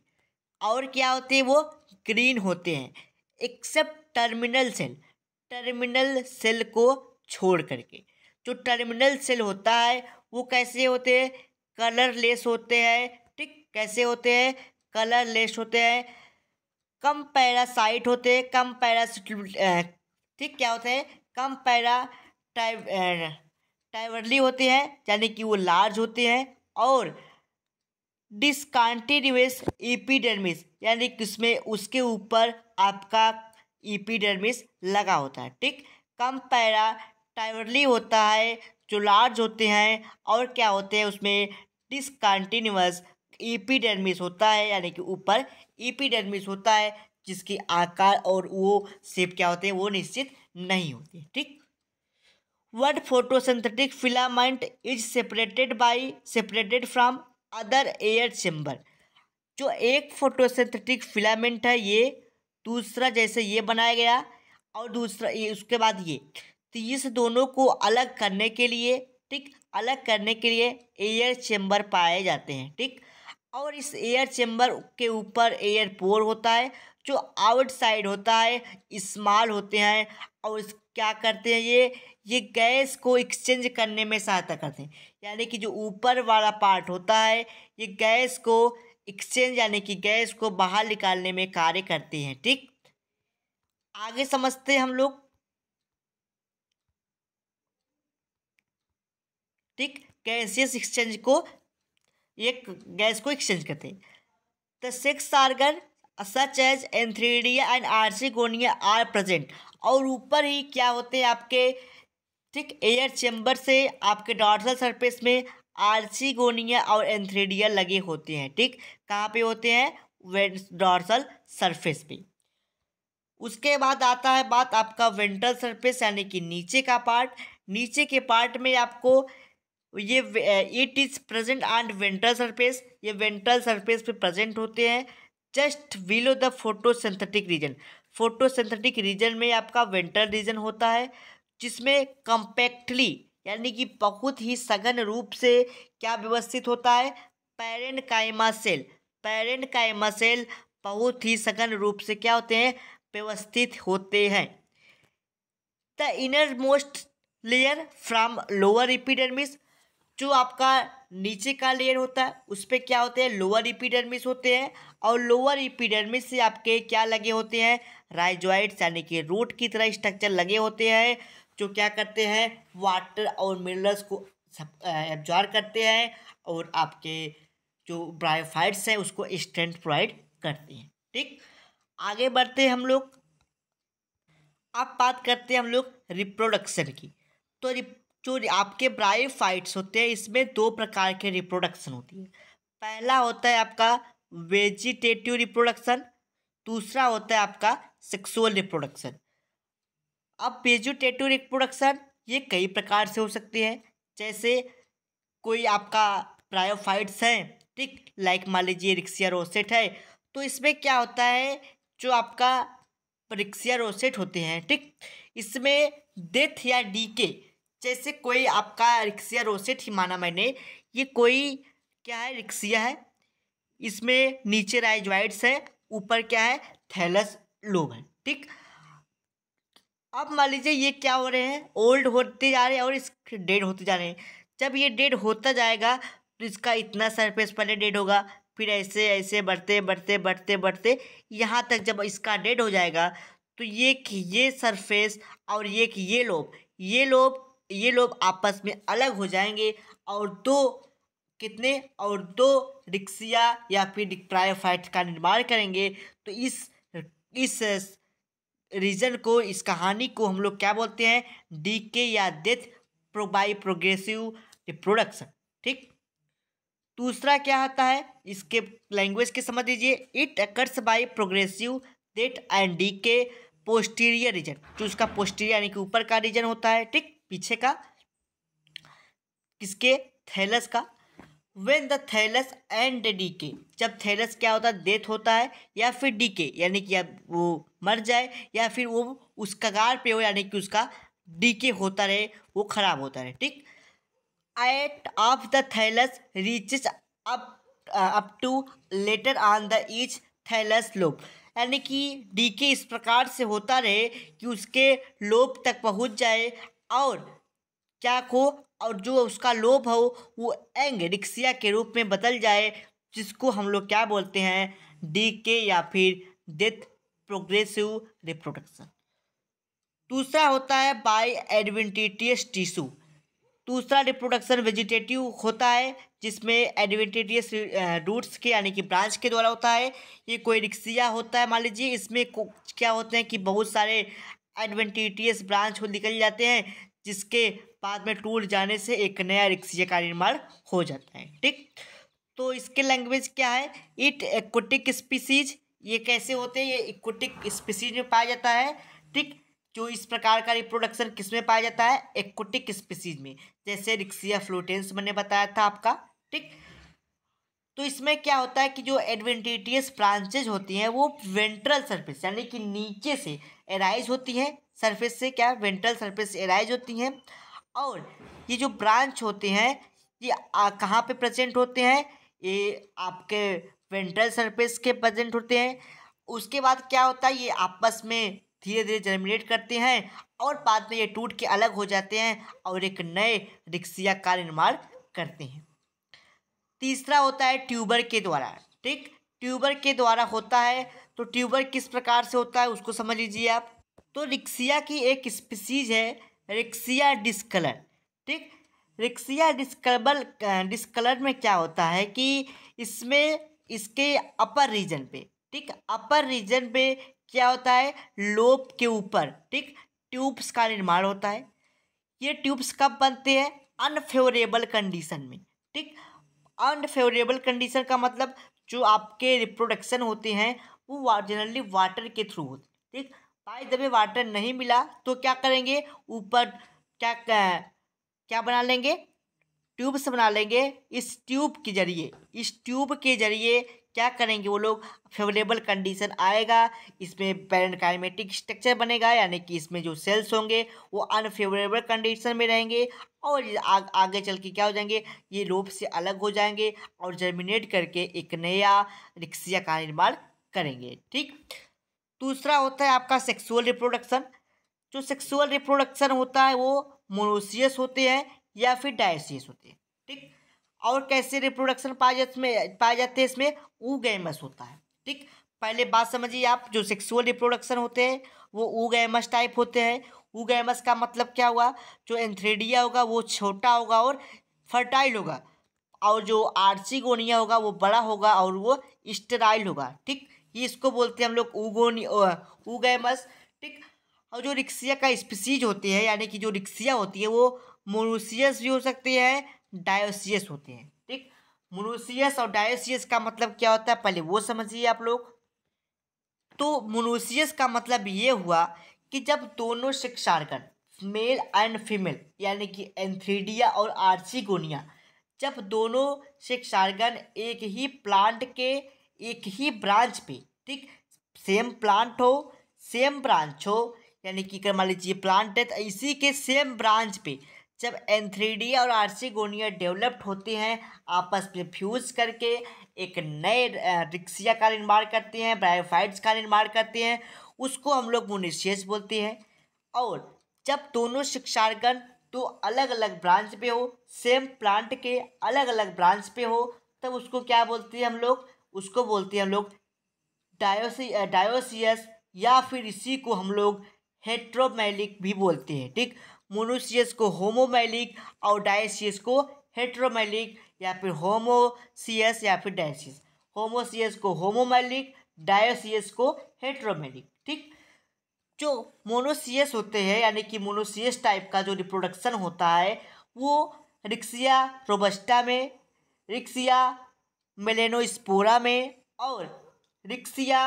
और क्या होती है वो ग्रीन होते हैं except terminal cell terminal cell को छोड़ करके जो टर्मिनल सेल होता है वो कैसे होते हैं कलरलेस होते हैं ठीक कैसे होते हैं कलरलेस होते हैं कम पैरासाइट होते हैं कम पैरासिट ठीक क्या होते हैं कम पैरा टाइव टाइवरली होते हैं यानी कि वो लार्ज होते हैं और डिसकॉन्टीन्यूस एपीडर्मिस यानी कि उसमें उसके ऊपर आपका ईपीडर्मिस e लगा होता है ठीक कम पैरा टाइवरली होता है जो लार्ज होते हैं और क्या होते हैं उसमें डिसकंटिन्यूस ईपीडर्मिस e होता है यानी कि ऊपर ईपीडर्मिस e होता है जिसकी आकार और वो सेप क्या होते हैं वो निश्चित नहीं होते ठीक what photosynthetic filament is separated by separated from other air chamber जो एक फोटोसिंथेटिक फिलामेंट है ये दूसरा जैसे ये बनाया गया और दूसरा ये उसके बाद ये तो इस दोनों को अलग करने के लिए ठीक अलग करने के लिए एयर चेम्बर पाए जाते हैं ठीक और इस एयर चेम्बर के ऊपर एयर पोर होता है जो आउटसाइड होता है इस्माल होते हैं और इस क्या करते हैं ये ये गैस को एक्सचेंज करने में सहायता करते हैं यानी कि जो ऊपर वाला पार्ट होता है ये गैस को एक्सचेंज यानी कि गैस को बाहर निकालने में कार्य करती हैं ठीक आगे समझते हैं हम लोग ठीक गैसियस एक्सचेंज को एक गैस को एक्सचेंज करते हैं the sex organ such as antheridia and are archegonia are present और ऊपर ही क्या होते हैं आपके ठीक एयर चेम्बर से आपके डॉर्सल सरफेस में आर्सीगोनिया और एंथ्रेडिया लगे होते हैं ठीक कहाँ पे होते हैं डॉर्सल सरफेस पे उसके बाद आता है बात आपका वेंट्रल सरफेस यानी कि नीचे का पार्ट नीचे के पार्ट में आपको ये it is present on ventral surface ये वेंट्रल सरफेस पे प्रेजेंट होते हैं just below the photosynthetic region photosynthetic region में आपका वेंट्रल रीजन होता है जिसमें कम्पैक्टली यानी कि बहुत ही सघन रूप से क्या व्यवस्थित होता है पैरेंट कायमा सेल पैरेंट कायमा सेल बहुत ही सघन रूप से क्या होते हैं व्यवस्थित होते हैं the innermost layer from lower epidermis जो आपका नीचे का लेयर होता है उस पर क्या होते हैं लोअर इपीडर्मिस होते हैं और लोअर रिपीडरमिस से आपके क्या लगे होते हैं राइजॉइड्स यानी कि रूट की तरह स्ट्रक्चर लगे होते हैं जो तो क्या करते हैं वाटर और मिनरल्स को एब्जॉर्व करते हैं और आपके जो ब्रायोफाइट्स हैं उसको स्ट्रेंथ प्रोवाइड करते हैं ठीक आगे बढ़ते हैं हम लोग अब बात करते हैं हम लोग रिप्रोडक्शन की तो जो आपके ब्रायोफाइट्स होते हैं इसमें दो प्रकार के रिप्रोडक्शन होती है पहला होता है आपका वेजिटेटिव रिप्रोडक्शन दूसरा होता है आपका सेक्सुअल रिप्रोडक्शन अब पेजू वेजिटेटिव रिप्रोडक्शन ये कई प्रकार से हो सकती है जैसे कोई आपका प्रायोफाइट्स है ठीक लाइक मान लीजिए रिक्सिया रोसेट है तो इसमें क्या होता है जो आपका रिक्सिया रोसेट होते हैं ठीक इसमें डेथ या डी के जैसे कोई आपका रिक्सिया रोसेट ही माना मैंने ये कोई क्या है रिक्सिया है इसमें नीचे राइजवाइड्स है ऊपर क्या है थैलस लोब है ठीक अब मान लीजिए ये क्या हो रहे हैं ओल्ड होते जा रहे हैं और इस डेड होते जा रहे हैं जब ये डेड होता जाएगा तो इसका इतना सरफेस पहले डेड होगा फिर ऐसे ऐसे बढ़ते बढ़ते बढ़ते बढ़ते यहाँ तक जब इसका डेड हो जाएगा तो ये कि ये सरफेस और ये कि ये लोब ये लोब ये लोब आपस में अलग हो जाएंगे और दो कितने और दो रिक्सिया या फिर प्रायोफाइट का निर्माण करेंगे तो इस इस रीज़न को इस कहानी को हम लोग क्या बोलते हैं डी के या death pro by progressive reproduction ठीक दूसरा क्या आता है इसके लैंग्वेज के समझ लीजिए it occurs by progressive death and decay posterior region जो उसका पोस्टीरियर यानी कि ऊपर का रीजन होता है ठीक पीछे का किसके थैलस का when the thallus and decay जब थैलस क्या होता है डेथ होता है या फिर डी के यानी कि अब वो मर जाए या फिर वो उस कगार पे हो यानी कि उसका डी के होता रहे वो ख़राब होता रहे ठीक at of the thallus reaches up up to later on the each thallus lobe यानी कि डी के इस प्रकार से होता रहे कि उसके लोप तक पहुंच जाए और क्या को और जो उसका लोभ हो वो एंग रिक्सिया के रूप में बदल जाए जिसको हम लोग क्या बोलते हैं डी के या फिर डेथ प्रोग्रेसिव रिप्रोडक्शन दूसरा होता है बाई एडवेंटिटियस टिशू दूसरा रिप्रोडक्शन वेजिटेटिव होता है जिसमें एडवेंटिटियस रूट्स के यानी कि ब्रांच के द्वारा होता है ये कोई रिक्सिया होता है मान लीजिए इसमें क्या होते हैं कि बहुत सारे एडवेंटिटियस ब्रांच हो निकल जाते हैं जिसके बाद में टूट जाने से एक नया रिक्सिया का निर्माण हो जाता है ठीक तो इसके लैंग्वेज क्या है इट एक्वटिक स्पीसीज ये कैसे होते हैं ये इक्वटिक स्पीसीज में पाया जाता है ठीक जो इस प्रकार का रिप्रोडक्शन किस में पाया जाता है एक्वटिक स्पीसीज में जैसे रिक्सिया फ्लोटेंस मैंने बताया था आपका ठीक तो इसमें क्या होता है कि जो एडवेंटेटियस ब्रांचेज होती हैं वो वेंट्रल सरफेस यानी कि नीचे से एराइज होती हैं सरफेस से क्या वेंट्रल सरफेस एराइज होती हैं और ये जो ब्रांच होते हैं ये कहाँ पे प्रेजेंट होते हैं ये आपके वेंट्रल सरफेस के प्रेजेंट होते हैं उसके बाद क्या होता है ये आपस में धीरे धीरे जर्मिनेट करते हैं और बाद में ये टूट के अलग हो जाते हैं और एक नए रिक्सिया का निर्माण करते हैं तीसरा होता है ट्यूबर के द्वारा ठीक ट्यूबर के द्वारा होता है तो ट्यूबर किस प्रकार से होता है उसको समझ लीजिए आप तो रिक्सिया की एक स्पीसीज है रिक्सिया डिस्कलर ठीक रिक्सिया डिस्कलबल डिस्कलर में क्या होता है कि इसमें इसके अपर रीजन पे ठीक अपर रीजन पे क्या होता है लोप के ऊपर ठीक ट्यूब्स का निर्माण होता है ये ट्यूब्स कब बनते हैं अनफेवरेबल कंडीशन में ठीक अनफेवरेबल कंडीशन का मतलब जो आपके रिप्रोडक्शन होते हैं वो जनरली वाटर के थ्रू होते ठीक पाइप दबे वाटर नहीं मिला तो क्या करेंगे ऊपर क्या क्या बना लेंगे ट्यूब से बना लेंगे इस ट्यूब के जरिए इस ट्यूब के जरिए क्या करेंगे वो लोग फेवरेबल कंडीशन आएगा इसमें पैरेंट काइमेटिक स्ट्रक्चर बनेगा यानी कि इसमें जो सेल्स होंगे वो अनफेवरेबल कंडीशन में रहेंगे और आ, आगे चल के क्या हो जाएंगे ये रोप से अलग हो जाएंगे और जर्मिनेट करके एक नया रिक्सिया का निर्माण करेंगे ठीक दूसरा होता है आपका सेक्सुअल रिप्रोडक्शन जो सेक्सुअल रिप्रोडक्शन होता है वो मोनोसियस होते हैं या फिर डायसियस होते हैं ठीक और कैसे रिप्रोडक्शन पाए जाते पाए जाते हैं इसमें ऊगैमस होता है ठीक पहले बात समझिए आप जो सेक्सुअल रिप्रोडक्शन होते हैं वो ऊगैमस टाइप होते हैं ऊगैमस का मतलब क्या हुआ जो एंथ्रेडिया होगा वो छोटा होगा और फर्टाइल होगा और जो गोनिया होगा वो बड़ा होगा और वो स्टेराइल होगा ठीक ये इसको बोलते हैं हम लोग उगोनी उगैमस ठीक और जो रिक्सिया का स्पीसीज होती है यानी कि जो रिक्सिया होती है वो मोनोसियस भी हो सकती है डायोसियस होते हैं ठीक मोनोसियस और डायोसियस का मतलब क्या होता है पहले वो समझिए आप लोग तो मोनोसियस का मतलब ये हुआ कि जब दोनों शिक्षार्गन मेल एंड फीमेल यानी कि एंथ्रीडिया और आर्सिगोनिया जब दोनों शिक्षार्गन एक ही प्लांट के एक ही ब्रांच पे ठीक सेम प्लांट हो सेम ब्रांच हो यानी कि मान लीजिए प्लांट है तो इसी के सेम ब्रांच पे जब एंथ्रीडी और आर्सीगोनिया डेवलप्ड होते हैं आपस में फ्यूज करके एक नए रिक्सिया का निर्माण करते हैं ब्रायोफाइट्स का निर्माण करते हैं उसको हम लोग मोनिशियस बोलते हैं और जब दोनों शिक्षार्गन तो अलग अलग ब्रांच पे हो सेम प्लांट के अलग अलग ब्रांच पे हो तब उसको क्या बोलते हैं हम लोग उसको बोलते हैं हम लोग डायोसी डायोसियस या फिर इसी को हम लोग हेट्रोमैलिक भी बोलते हैं ठीक मोनोसियस को होमोमैलिक और डायसियस को हेट्रोमैलिक या फिर होमोसियस या फिर डायसियस होमोसियस को होमोमैलिक डायोसियस को हेट्रोमैलिक ठीक जो मोनोसियस होते हैं यानी कि मोनोसियस टाइप का जो रिप्रोडक्शन होता है वो रिक्सिया रोबस्टा में रिक्सिया मेलेनोस्पोरा में और रिक्सिया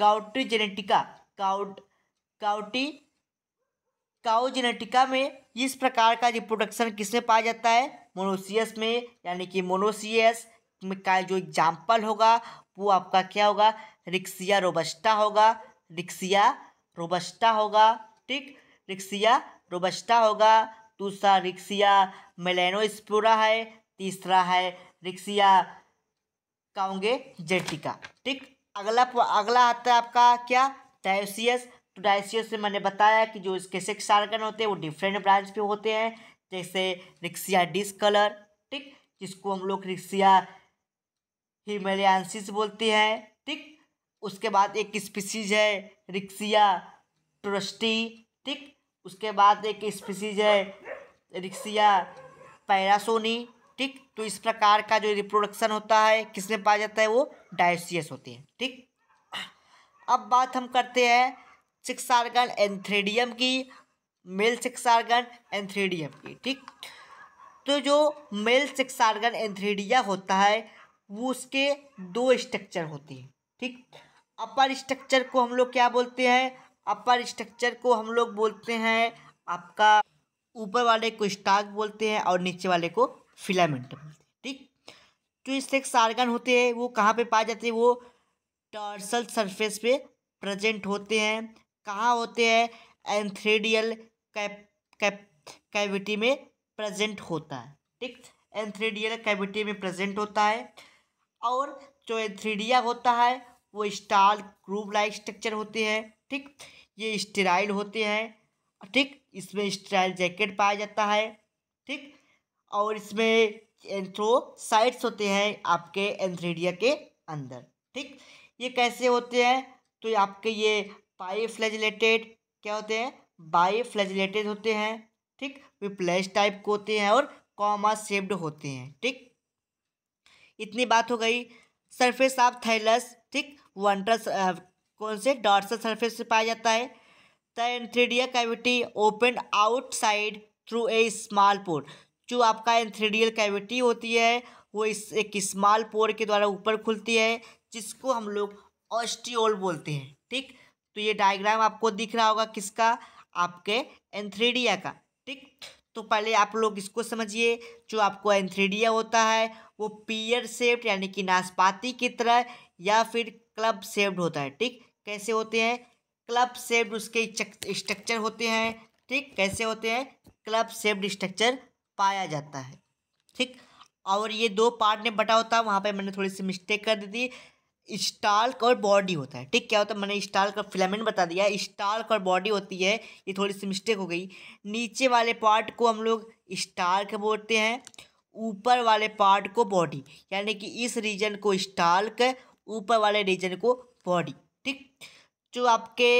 गाउटी जेनेटिका काउट काउटी काउ जेनेटिका में इस प्रकार का रिप्रोडक्शन किसमें पाया जाता है मोनोसियस में यानी कि मोनोसियस का जो एग्जाम्पल होगा वो आपका क्या होगा रिक्सिया रोबस्टा होगा रिक्सिया रोबस्टा होगा ठीक रिक्सिया रोबस्टा होगा दूसरा रिक्सिया मेलेनोस्पोरा है तीसरा है रिक्सिया क्या होंगे जेटिका ठीक अगला अगला आता है आपका क्या डायोसियस तो डायोसियस से मैंने बताया कि जो इसके सिक्स आर्गन होते हैं वो डिफरेंट ब्रांच पे होते हैं जैसे रिक्सिया डिसकलर ठीक जिसको हम लोग रिक्सिया हिमेलियांसिस बोलते हैं ठीक उसके बाद एक स्पीसीज है रिक्सिया ट्रस्टी ठीक उसके बाद एक स्पीसीज है रिक्सिया पैरासोनी ठीक तो इस प्रकार का जो रिप्रोडक्शन होता है किसमें पाया जाता है वो डायोसियस होती है ठीक अब बात हम करते हैं सिक्सार्गन एंथ्रेडियम की मेल सिक्सार्गन एंथ्रेडियम की ठीक तो जो मेल सिक्सार्गन एंथ्रेडिया होता है वो उसके दो स्ट्रक्चर होते हैं ठीक अपर स्ट्रक्चर को हम लोग क्या बोलते हैं अपर स्ट्रक्चर को हम लोग बोलते हैं आपका ऊपर वाले को स्टाक बोलते हैं और नीचे वाले को फिलामेंट ठीक जो तो सार्गन होते हैं वो कहाँ पे पाए जाते हैं वो टर्सल सरफेस पे प्रेजेंट होते हैं कहाँ होते हैं एंथ्रेडियल कैप कैप कैविटी में प्रेजेंट होता है ठीक एंथ्रेडियल कैविटी में प्रेजेंट होता है और जो एंथ्रीडिया होता है वो स्टार ग्रूव लाइक स्ट्रक्चर होते हैं ठीक ये स्टेराइल होते हैं ठीक इसमें स्टेराइल जैकेट पाया जाता है ठीक और इसमें एंथ्रोसाइट्स होते हैं आपके एंथ्रीडिया के अंदर ठीक ये कैसे होते हैं तो आपके ये पाई क्या होते हैं बाई होते हैं ठीक विप्लेस टाइप के होते हैं और कॉमा शेप्ड होते हैं ठीक इतनी बात हो गई सरफेस ऑफ थैलस ठीक वंटरस कौन से डॉर्सल सरफेस से पाया जाता है the antheridia cavity open outside through a small pore जो आपका एंथ्रेडियल कैविटी होती है वो इस एक स्मॉल पोर के द्वारा ऊपर खुलती है जिसको हम लोग ऑस्टियोल बोलते हैं ठीक तो ये डायग्राम आपको दिख रहा होगा किसका आपके एंथ्रेडिया का ठीक तो पहले आप लोग इसको समझिए जो आपको एंथ्रेडिया होता है वो पियर सेप्ड यानी कि नाशपाती की तरह या फिर क्लब सेप्ड होता है ठीक कैसे होते हैं क्लब सेप्ड उसके स्ट्रक्चर होते हैं ठीक कैसे होते हैं क्लब सेप्ड स्ट्रक्चर पाया जाता है ठीक और ये दो पार्ट में बटा होता है वहाँ पे मैंने थोड़ी सी मिस्टेक कर दी थी स्टाल्क और बॉडी होता है ठीक क्या होता है मैंने स्टाल्क और फिलामेंट बता दिया स्टाल्क और बॉडी होती है ये थोड़ी सी मिस्टेक हो गई नीचे वाले पार्ट को हम लोग स्टाल्क बोलते हैं ऊपर वाले पार्ट को बॉडी यानी कि इस रीजन को स्टाल्क ऊपर वाले रीजन को बॉडी ठीक जो आपके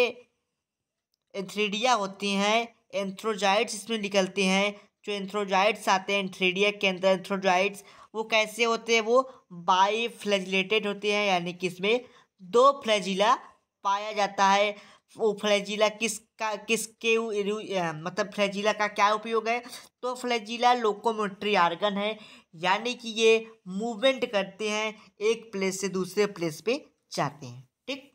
एंथ्रीडिया होती हैं एंथ्रोजाइट्स इसमें निकलते हैं जो एंथ्रोजाइट्स आते हैं थ्रीडिया के अंदर एंथ्रोजाइट्स वो कैसे होते हैं वो बाई फ्लैजिलेटेड होते हैं यानी कि इसमें दो फ्लैजिला पाया जाता है वो फ्लैजिला किस का किसके मतलब फ्लैजिला का क्या उपयोग है तो फ्लैजिला लोकोमोटरी आर्गन है यानी कि ये मूवमेंट करते हैं एक प्लेस से दूसरे प्लेस पे जाते हैं ठीक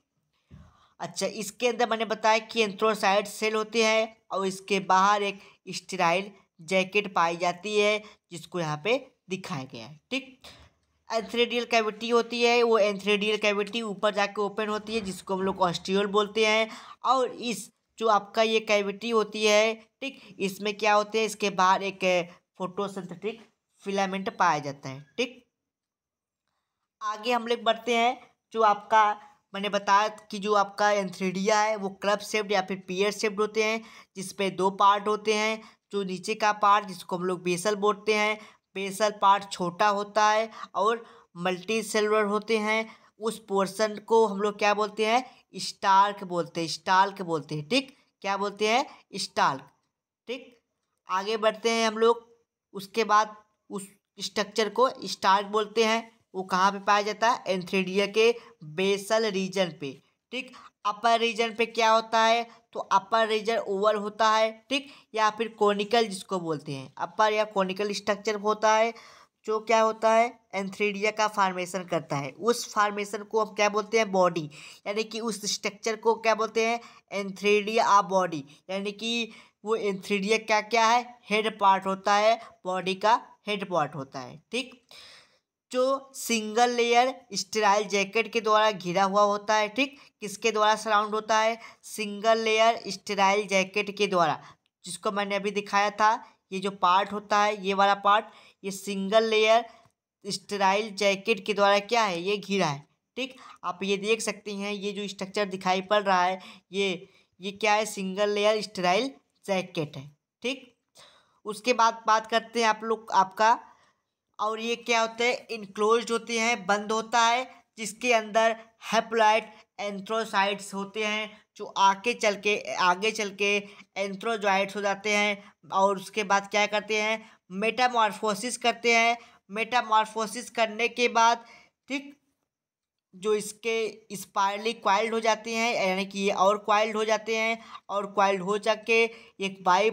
अच्छा इसके अंदर मैंने बताया कि एंथ्रोसाइड सेल होते हैं और इसके बाहर एक स्टेराइल जैकेट पाई जाती है जिसको यहाँ पे दिखाया गया है ठीक एंथ्रेडियल कैविटी होती है वो एंथ्रेडियल कैविटी ऊपर जाके ओपन होती है जिसको हम लोग ऑस्ट्रियल बोलते हैं और इस जो आपका ये कैविटी होती है ठीक इसमें क्या होते हैं इसके बाहर एक फोटोसिंथेटिक फिलामेंट पाया जाता है ठीक आगे हम लोग बढ़ते हैं जो आपका मैंने बताया कि जो आपका एंथ्रेडिया है वो क्लब सेफ्ड या फिर पीयर सेफ्ड होते हैं जिसपे दो पार्ट होते हैं जो नीचे का पार्ट जिसको हम लोग बेसल बोलते हैं बेसल पार्ट छोटा होता है और मल्टी सेलर होते हैं उस पोर्शन को हम लोग क्या बोलते हैं स्टार्क बोलते हैं स्टार्क बोलते हैं ठीक क्या बोलते हैं स्टार्क ठीक आगे बढ़ते हैं हम लोग उसके बाद उस स्ट्रक्चर को स्टार्क बोलते हैं वो कहाँ पे पाया जाता है एंथ्रेडिया के बेसल रीजन पे ठीक अपर रीजन पे क्या होता है तो अपर रीजन ओवल होता है ठीक या फिर कॉनिकल जिसको बोलते हैं अपर या कॉनिकल स्ट्रक्चर होता है जो क्या होता है एंथ्रीडिया का फार्मेशन करता है उस फार्मेशन को हम क्या बोलते हैं बॉडी यानी कि उस स्ट्रक्चर को क्या बोलते हैं एंथ्रीडिया आ बॉडी यानी कि वो एंथ्रीडिया क्या क्या है हेड पार्ट होता है बॉडी का हेड पार्ट होता है ठीक जो सिंगल लेयर स्टराइल जैकेट के द्वारा घिरा हुआ होता है ठीक किसके द्वारा सराउंड होता है सिंगल लेयर स्टेराइल जैकेट के द्वारा जिसको मैंने अभी दिखाया था ये जो पार्ट होता है ये वाला पार्ट ये सिंगल लेयर स्टराइल जैकेट के द्वारा क्या है ये घिरा है ठीक आप ये देख सकते हैं ये जो स्ट्रक्चर दिखाई पड़ रहा है ये ये क्या है सिंगल लेयर स्टराइल जैकेट है ठीक उसके बाद बात करते हैं आप लोग आपका और ये क्या होते हैं इनक्लोज होते हैं बंद होता है जिसके अंदर हेप्लाइट एंथ्रोसाइट्स होते हैं जो आगे चल के आगे चल के एंथ्रोजाइट्स हो जाते हैं और उसके बाद क्या करते हैं मेटामॉर्फोसिस करते हैं मेटामॉर्फोसिस करने के बाद ठीक जो इसके स्पायरली क्वाइल्ड हो जाते हैं यानी कि ये और क्वाइल्ड हो जाते हैं और क्वाइल्ड हो जाके एक बाई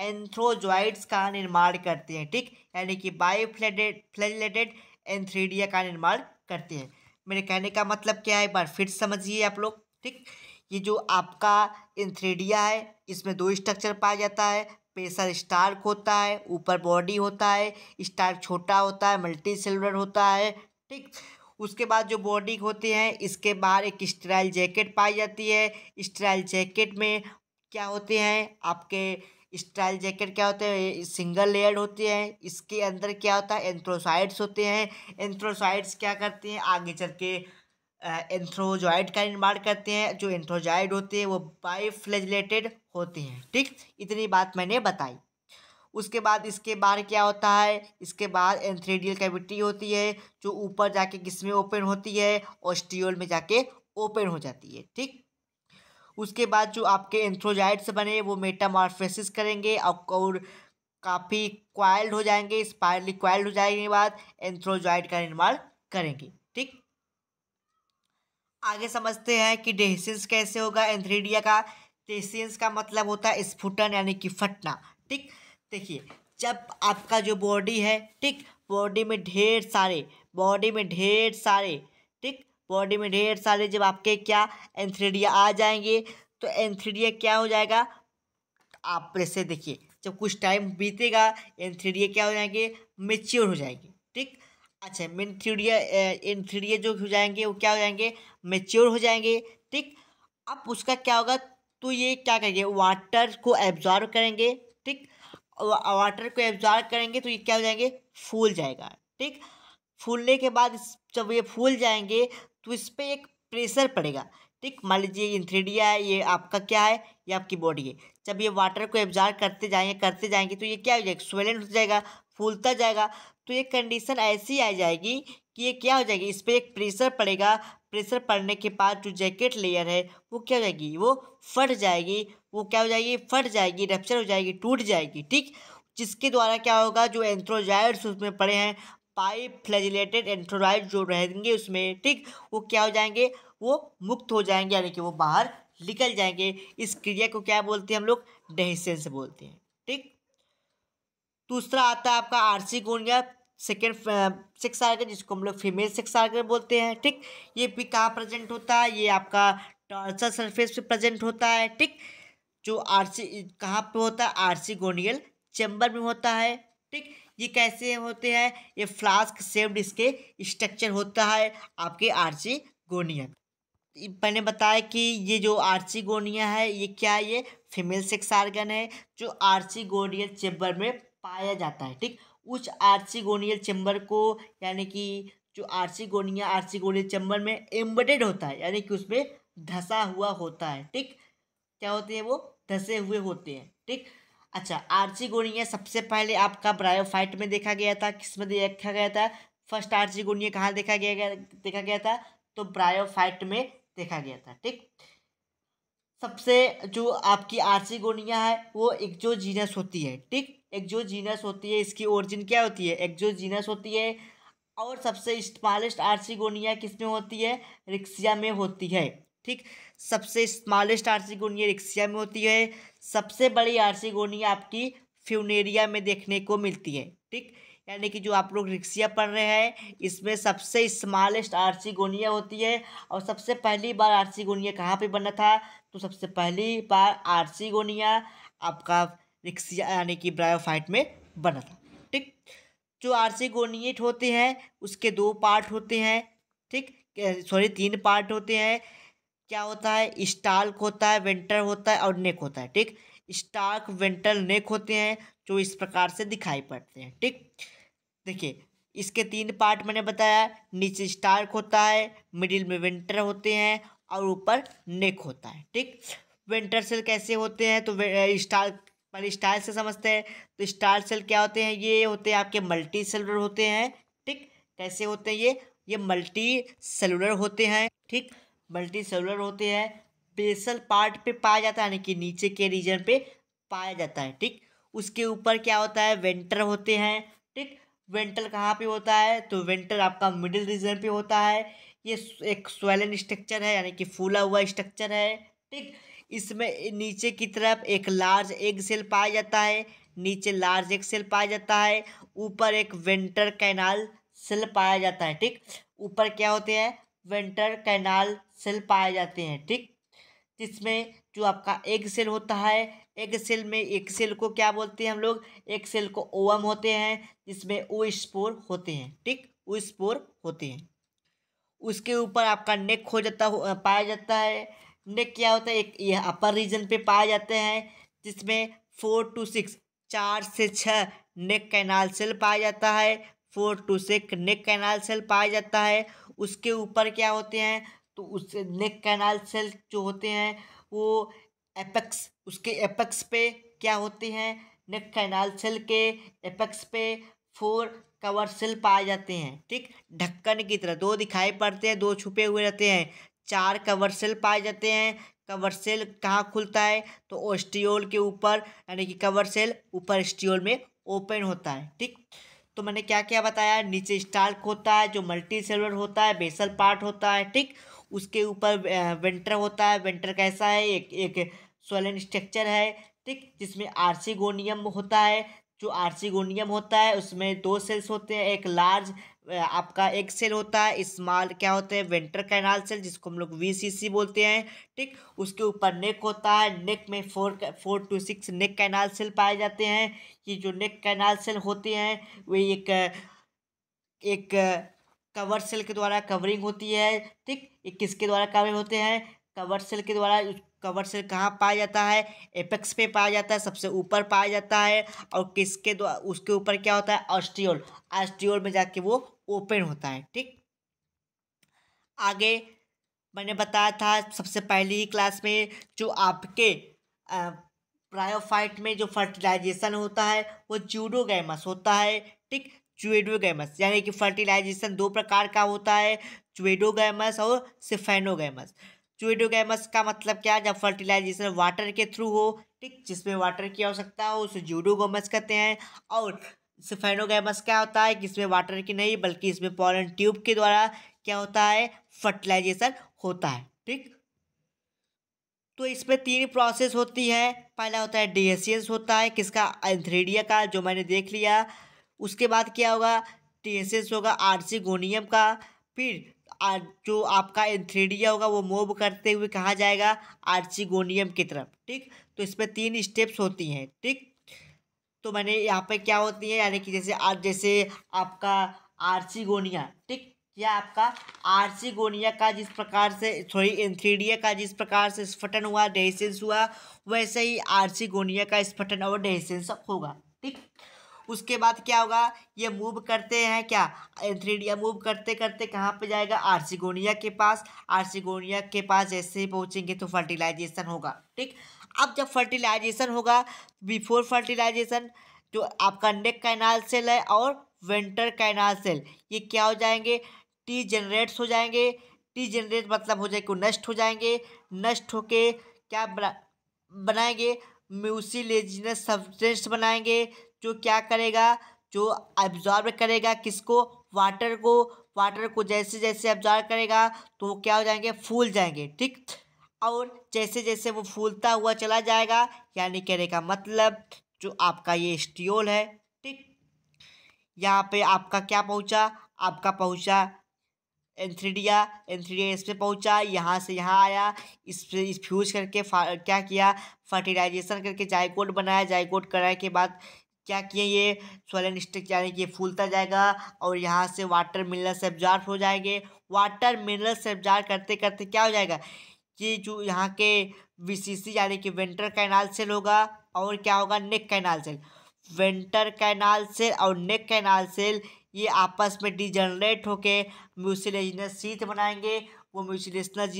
एंथ्रोजॉइड्स का निर्माण करते हैं ठीक यानी कि बायोफ्लेटेड फ्लेलेटेड एंथ्रीडिया का निर्माण करते हैं मेरे कहने का मतलब क्या है एक बार फिर समझिए आप लोग ठीक ये जो आपका एंथ्रीडिया है इसमें दो स्ट्रक्चर पाया जाता है पेशर स्टार्क होता है ऊपर बॉडी होता है स्टार्क छोटा होता है मल्टी सेलुलर होता है ठीक उसके बाद जो बॉडी होते हैं इसके बाहर एक स्टेराइल जैकेट पाई जाती है स्टेराइल जैकेट में क्या होते हैं आपके स्टाइल जैकेट क्या होते हैं सिंगल लेयर होते हैं इसके अंदर क्या होता है एंथ्रोसाइड्स होते हैं एंथ्रोसाइड्स क्या करते हैं आगे चल के एंथ्रोजॉइड का निर्माण करते हैं जो एंथ्रोजॉइड होते हैं वो बाइफ्लेजलेटेड होते हैं ठीक इतनी बात मैंने बताई उसके बाद इसके बाहर क्या होता है इसके बाद एंथ्रेडियल कैविटी होती है जो ऊपर जाके किस में ओपन होती है और में जाके ओपन हो जाती है ठीक उसके बाद जो आपके एंथ्रोजाइट्स बने वो मेटामॉर्फेसिस करेंगे और काफ़ी क्वाइल्ड हो जाएंगे स्पायरली क्वाइल्ड हो जाने के बाद एंथ्रोजाइट का निर्माण करेंगे ठीक आगे समझते हैं कि डेहसेंस कैसे होगा एंथ्रीडिया का डेहिसेंस का मतलब होता है स्फुटन यानी कि फटना ठीक देखिए जब आपका जो बॉडी है ठीक बॉडी में ढेर सारे बॉडी में ढेर सारे बॉडी में ढेर सारे जब आपके क्या एंथ्रीडिया आ जाएंगे तो एंथ्रीडिया क्या हो जाएगा आप जैसे देखिए जब कुछ टाइम बीतेगा एंथ्रीडिया क्या हो जाएंगे मेच्योर हो जाएंगे ठीक अच्छा मेन्थ्रीडिया एंथ्रीडिया जो हो जाएंगे वो क्या हो जाएंगे मेच्योर हो जाएंगे ठीक अब उसका क्या होगा तो ये क्या करेंगे वाटर को एब्जॉर्व करेंगे ठीक वाटर को एब्जॉर्व करेंगे तो ये क्या हो जाएंगे फूल जाएगा ठीक फूलने के बाद जब ये फूल जाएंगे तो इस पर एक प्रेशर पड़ेगा ठीक मान लीजिए इंथ्रीडिया है ये आपका क्या है ये आपकी बॉडी है जब ये वाटर को एब्जॉर्व करते जाएंगे करते जाएंगे तो ये क्या हो जाएगा स्वेलेंट हो जाएगा फूलता जाएगा तो ये कंडीशन ऐसी आ जाएगी कि ये क्या हो जाएगी इस पर एक प्रेशर पड़ेगा प्रेशर पड़ने के बाद जो जैकेट लेयर है वो क्या हो जाएगी वो फट जाएगी वो क्या हो जाएगी फट जाएगी रप्चर हो जाएगी टूट जाएगी ठीक जिसके द्वारा क्या होगा जो एंथ्रोजाइड्स उसमें पड़े हैं पाइप फ्लैजिलेटेड एंथ्रोराइड जो रहेंगे उसमें ठीक वो क्या हो जाएंगे वो मुक्त हो जाएंगे यानी कि वो बाहर निकल जाएंगे इस क्रिया को क्या बोलते हैं हम लोग डेहिसेंस बोलते हैं ठीक दूसरा आता है आपका आरसी गुण या सेकेंड सेक्स आर्गन जिसको हम लोग फीमेल सेक्स आर्गन बोलते हैं ठीक ये भी कहाँ प्रेजेंट होता है ये आपका टॉर्चर सरफेस पे प्रेजेंट होता है ठीक जो आरसी कहाँ पे होता है आरसी गोनियल चैम्बर में होता है ठीक ये कैसे होते हैं ये फ्लास्क सेव्ड इसके स्ट्रक्चर होता है आपके आर्ची गोनिया मैंने बताया कि ये जो आर्ची गोनिया है ये क्या है ये फीमेल सेक्स आर्गन है जो आर्ची गोनियल चेम्बर में पाया जाता है ठीक उस आर्ची गोनियल चेम्बर को यानी कि जो archegonia archegonial chamber में एम्बेडेड होता है यानी कि उसमें धसा हुआ होता है ठीक क्या होते हैं वो धसे हुए होते हैं ठीक अच्छा आर्ची गोनिया सबसे पहले आपका ब्रायोफाइट में देखा गया था किस में देखा गया था फर्स्ट आर्ची गोनिया कहाँ देखा गया देखा गया था तो ब्रायोफाइट में देखा गया था ठीक सबसे जो आपकी आर्ची गोनिया है वो जीनस होती है ठीक जीनस होती है इसकी ओरिजिन क्या होती है जीनस होती है और सबसे स्मॉलेस्ट आर्सिगोनिया किस में होती है रिक्सिया में होती है ठीक सबसे स्मॉलेस्ट आर्सिगोनिया रिक्सिया में होती है सबसे बड़ी आर्सिगोनिया आपकी फ्यूनेरिया में देखने को मिलती है ठीक यानी कि जो आप लोग रिक्सिया पढ़ रहे हैं इसमें सबसे स्मॉलेस्ट आर्सिगोनिया होती है और सबसे पहली बार आर्सिगोनिया कहाँ पे बना था तो सबसे पहली बार आर्सिगोनिया आपका रिक्सिया यानी कि ब्रायोफाइट में बना था ठीक जो आर्सिगोनिएट होते हैं उसके दो पार्ट होते हैं ठीक सॉरी तीन पार्ट होते हैं क्या होता है स्टार्क होता है वेंटर होता है और नेक होता है ठीक स्टार्क वेंटर नेक होते हैं जो इस प्रकार से दिखाई पड़ते हैं ठीक देखिए इसके तीन पार्ट मैंने बताया नीचे स्टार्क होता है मिडिल में वेंटर होते हैं और ऊपर नेक होता है ठीक वेंटर सेल कैसे होते हैं तो स्टार्क पहले स्टार से समझते हैं तो स्टार सेल क्या होते हैं ये होते हैं आपके मल्टी सेलुलर होते हैं ठीक कैसे होते हैं ये ये मल्टी सेलुलर होते हैं ठीक मल्टी सेलुलर होते हैं बेसल पार्ट पे पाया जाता है यानी कि नीचे के रीजन पे पाया जाता है ठीक उसके ऊपर क्या होता है वेंटर होते हैं ठीक वेंटर कहाँ पे होता है तो वेंटर आपका मिडिल रीजन पे होता है ये एक स्वेलन स्ट्रक्चर है यानी कि फूला हुआ स्ट्रक्चर है ठीक इसमें नीचे की तरफ एक लार्ज एग सेल पाया जाता है नीचे लार्ज एग सेल पाया जाता है ऊपर एक वेंटर कैनाल सेल पाया जाता है ठीक ऊपर क्या होते हैं वेंटर कैनाल सेल पाए जाते हैं ठीक जिसमें जो आपका एग सेल होता है एग सेल में एक सेल को क्या बोलते हैं हम लोग एक सेल को ओवम होते हैं जिसमें ओ स्पोर होते हैं ठीक ओ स्पोर होते हैं उसके ऊपर आपका नेक हो जाता पाया जाता है नेक क्या होता है एक ये अपर रीजन पे पाए जाते हैं जिसमें फोर टू सिक्स चार से छः नेक कैनाल सेल पाया जाता है four to six neck canal cell पाया जाता है उसके ऊपर क्या होते हैं तो उससे नेक कैनाल सेल जो होते हैं वो एपेक्स उसके एपेक्स पे क्या होते हैं नेक कैनाल सेल के एपेक्स पे फोर कवर सेल पाए जाते हैं ठीक ढक्कन की तरह दो दिखाई पड़ते हैं दो छुपे हुए रहते हैं चार कवर सेल पाए जाते हैं कवर सेल कहाँ खुलता है तो ओस्टियोल के ऊपर यानी कि कवर सेल ऊपर स्टियोल में ओपन होता है ठीक तो मैंने क्या क्या बताया नीचे स्टार्क होता है जो मल्टी सेलर होता है बेसल पार्ट होता है ठीक उसके ऊपर वेंटर होता है वेंटर कैसा है एक एक सोलन स्ट्रक्चर है ठीक जिसमें आर्सीगोनियम होता है जो आर्सीगोनियम होता है उसमें दो सेल्स होते हैं एक लार्ज आपका एक सेल होता है स्मॉल क्या होते हैं वेंटर कैनाल सेल जिसको हम लोग वी बोलते हैं ठीक उसके ऊपर नेक होता है नेक में four four to six neck canal cell पाए जाते हैं ये जो नेक कैनाल सेल होते हैं वे एक एक कवर सेल के द्वारा कवरिंग होती है ठीक ये किसके द्वारा कवर होते हैं कवर सेल के द्वारा कवर सेल कहाँ पाया जाता है एपेक्स पे पाया जाता है सबसे ऊपर पाया जाता है और किसके द्वारा उसके ऊपर क्या होता है ऑस्टियोल ऑस्टियोल में जाके वो ओपन होता है ठीक आगे मैंने बताया था सबसे पहली ही क्लास में जो आपके प्रायोफाइट में जो फर्टिलाइजेशन होता है वो जूडोगैमस होता है ठीक चुएडोगैमस यानी कि फर्टिलाइजेशन दो प्रकार का होता है चुएडोगैमस और सिफेनोगैमस चुएडोगैमस का मतलब क्या जब फर्टिलाइजेशन वाटर के थ्रू हो ठीक जिसमें वाटर की आवश्यकता हो उसे जूडोगोमस कहते हैं और सिफेनोगैमस क्या होता है कि इसमें वाटर की नहीं बल्कि इसमें पॉलन ट्यूब के द्वारा क्या होता है फर्टिलाइजेशन होता है ठीक तो इसमें तीन प्रोसेस होती है पहला होता है डिहेसियंस होता है किसका एंथ्रेडिया का जो मैंने देख लिया उसके बाद क्या होगा टीएसएस होगा आरसी गोनियम का फिर जो आपका एंथ्रेडिया होगा वो मूव करते हुए कहाँ जाएगा गोनियम की तरफ ठीक तो इसमें तीन स्टेप्स होती हैं ठीक तो मैंने यहाँ पे क्या होती है यानी कि जैसे आज जैसे आपका गोनिया ठीक या आपका गोनिया का जिस प्रकार से सॉरी एंथ्रीडिया का जिस प्रकार से स्फटन हुआ डेहसेंस हुआ वैसे ही गोनिया का स्फटन और डेहसेंस होगा ठीक उसके बाद क्या होगा ये मूव करते हैं क्या एंथ्रीडिया मूव करते करते कहाँ पे जाएगा आर्सिगोनिया के पास आर्सिगोनिया के पास जैसे ही पहुँचेंगे तो फर्टिलाइजेशन होगा ठीक अब जब फर्टिलाइजेशन होगा बिफोर फर्टिलाइजेशन जो आपका नेक कैनाल सेल है और वेंटर कैनाल सेल ये क्या हो जाएंगे टी जनरेट्स हो जाएंगे टी जनरेट मतलब हो को नष्ट हो जाएंगे नष्ट होके क्या बना बनाएंगे म्यूसिलेजिनस सब्सटेंस बनाएंगे जो क्या करेगा जो एब्जॉर्ब करेगा किसको वाटर को वाटर को जैसे जैसे एब्जॉर्ब करेगा तो वो क्या हो जाएंगे फूल जाएंगे ठीक और जैसे जैसे वो फूलता हुआ चला जाएगा यानी कहने का मतलब जो आपका ये स्टियोल है ठीक यहाँ पे आपका क्या पहुँचा आपका पहुँचा एंथ्रीडिया एंथ्रीडिया इस पर पहुँचा यहाँ से यहाँ आया इस पर इस फ्यूज करके क्या किया फर्टिलाइजेशन करके जायकोट बनाया जायकोट कराने के बाद क्या किए ये सोलन स्टिक यानी कि फूलता जाएगा और यहाँ से वाटर मिनरल्स एब्जॉर्ब हो जाएंगे वाटर मिनरल्स एब्जॉर्ब करते करते क्या हो जाएगा कि जो यहाँ के वीसीसी यानी कि वेंटर कैनाल सेल होगा और क्या होगा neck canal cell venter canal cell और नेक कैनाल सेल ये आपस में डिजनरेट होके म्यूसिलेजनस सीथ बनाएंगे वो म्यूसिलेजनस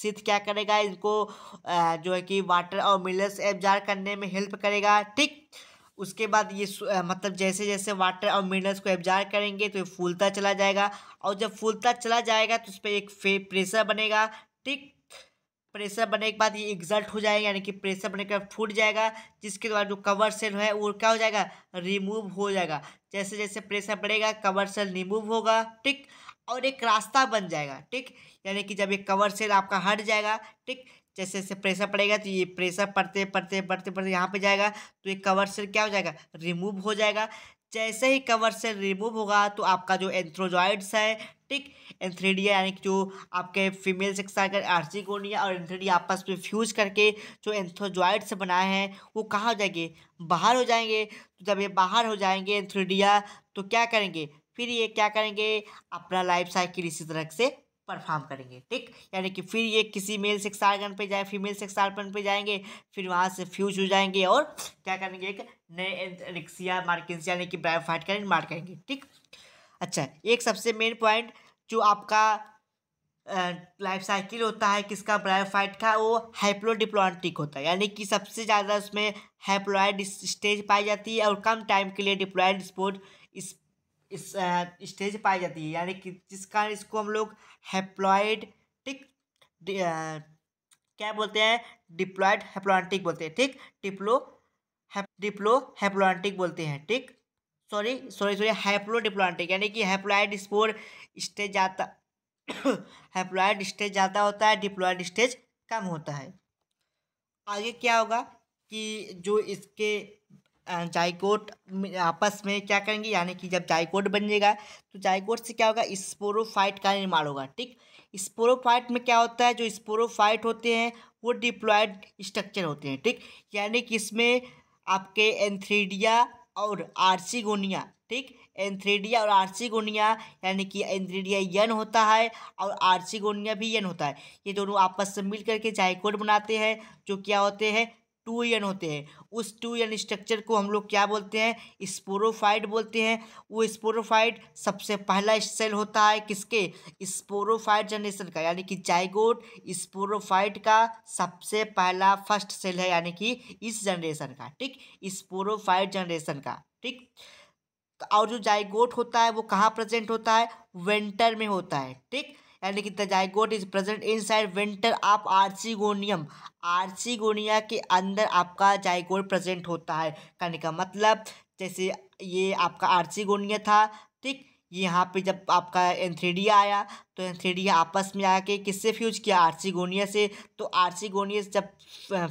जीत क्या करेगा इनको जो है कि वाटर और मिनरल्स एब्जार करने में हेल्प करेगा ठीक उसके बाद ये मतलब जैसे जैसे वाटर और मिनरल्स को एब्जार करेंगे तो ये फूलता चला जाएगा और जब फूलता चला जाएगा तो उस पर एक फे प्रेशर बनेगा ठीक प्रेशर बनने के बाद ये एग्जल्ट हो जाएगा यानी कि प्रेशर बनने के बाद फूट जाएगा जिसके द्वारा जो कवर सेल है वो क्या हो जाएगा रिमूव हो जाएगा जैसे जैसे प्रेशर बढ़ेगा कवर सेल रिमूव होगा ठीक और एक रास्ता बन जाएगा ठीक यानी कि जब एक कवर सेल आपका हट जाएगा ठीक जैसे जैसे प्रेशर पड़ेगा तो ये प्रेशर पड़ते पड़ते पड़ते पड़ते यहाँ पे जाएगा तो ये कवर सेल क्या हो जाएगा रिमूव हो जाएगा जैसे ही कवर सेल रिमूव होगा तो आपका जो एंथ्रोजॉइड्स है ठीक एंथ्रेडिया यानी कि जो आपके फीमेल सेक्स आकर आर्चिकोनिया और एंथ्रेडिया आपस में फ्यूज करके जो एंथ्रोजॉइड्स बनाए हैं वो कहाँ हो जाएंगे बाहर हो जाएंगे तो जब ये बाहर हो जाएंगे एंथ्रेडिया तो क्या करेंगे फिर ये क्या करेंगे अपना लाइफ साइकिल इसी तरह से परफॉर्म करेंगे ठीक यानी कि फिर ये किसी मेल सेक्स आर्गन पे जाए फीमेल सेक्स आर्गन पे जाएंगे फिर वहाँ से फ्यूज हो जाएंगे और क्या करेंगे एक नए रिक्सिया मार्किंस यानी कि ब्रायोफाइट का निर्माण करेंगे ठीक अच्छा एक सबसे मेन पॉइंट जो आपका लाइफ साइकिल होता है किसका ब्रायोफाइट का वो हाइप्लोडिप्लॉन्टिक होता है यानी कि सबसे ज़्यादा उसमें हाइप्लॉइड स्टेज पाई जाती है और कम टाइम के लिए डिप्लॉयड स्पोर्ट इस स्टेज पाई जाती है यानी कि जिस कारण इसको हम लोग हेप्लॉयड ठीक क्या बोलते हैं डिप्लॉयड हेप्लॉन्टिक बोलते हैं ठीक डिप्लो डिप्लो हेप्लॉन्टिक बोलते हैं ठीक sorry sorry sorry haplo diplontic यानी कि हेप्लॉयड स्पोर स्टेज जाता हेप्लॉयड स्टेज ज़्यादा होता है डिप्लॉयड स्टेज कम होता है आगे क्या होगा कि जो इसके जाइकोट आपस में क्या करेंगे यानी कि जब जाइकोट बन जाएगा तो जाइकोट से क्या होगा स्पोरोफाइट का निर्माण होगा ठीक स्पोरोफाइट में क्या होता है जो स्पोरोफाइट होते हैं वो डिप्लॉयड स्ट्रक्चर होते हैं ठीक यानी कि इसमें आपके एंथ्रीडिया और आर्सीगोनिया ठीक एंथ्रीडिया और आर्सीगोनिया यानी कि एंथ्रीडिया यन होता है और आर्सीगोनिया भी यन होता है ये दोनों आपस में मिल करके जाइकोट बनाते हैं जो क्या होते हैं टू एन होते हैं उस टू एन स्ट्रक्चर को हम लोग क्या बोलते हैं स्पोरोफाइट बोलते हैं वो स्पोरोफाइट सबसे पहला सेल होता है किसके स्पोरोफाइट जनरेशन का यानी कि जाइगोट स्पोरोफाइट का सबसे पहला फर्स्ट सेल है यानी कि इस जनरेशन का ठीक स्पोरोफाइट जनरेशन का ठीक तो और जो जाइगोट होता है वो कहाँ प्रेजेंट होता है वेंटर में होता है ठीक यानी कि zygote is present side venter of archegonium archegonia के अंदर आपका जाइगोट प्रेजेंट होता है कहने का मतलब जैसे ये आपका आर्सीगोनिया था ठीक यहाँ पे जब आपका एंथ्रीडिया आया तो एंथ्रीडिया आपस में आके किससे फ्यूज किया आर्सीगोनिया से तो आर्सीगोनिया से जब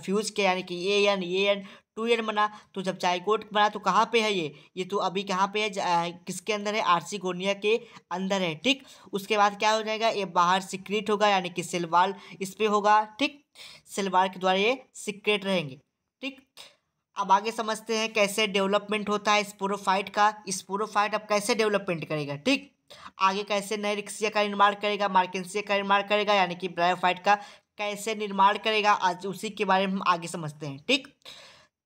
फ्यूज किया यानी कि ए एन ए एन टू ईयर बना तो जब जाइकोट बना तो कहाँ पे है ये ये तो अभी कहाँ पे है किसके अंदर है आरसी गोनिया के अंदर है ठीक उसके बाद क्या हो जाएगा ये बाहर सिक्रेट होगा यानी कि सिलवाल इस पर होगा ठीक सिलवाल के द्वारा ये सिक्रेट रहेंगे ठीक अब आगे समझते हैं कैसे डेवलपमेंट होता है स्पोरोफाइट का स्पोरोफाइट अब कैसे डेवलपमेंट करेगा ठीक आगे कैसे नए रिक्सिया का निर्माण करेगा मार्केंसिया का निर्माण करेगा यानी कि ब्रायोफाइट का कैसे निर्माण करेगा आज उसी के बारे में हम आगे समझते हैं ठीक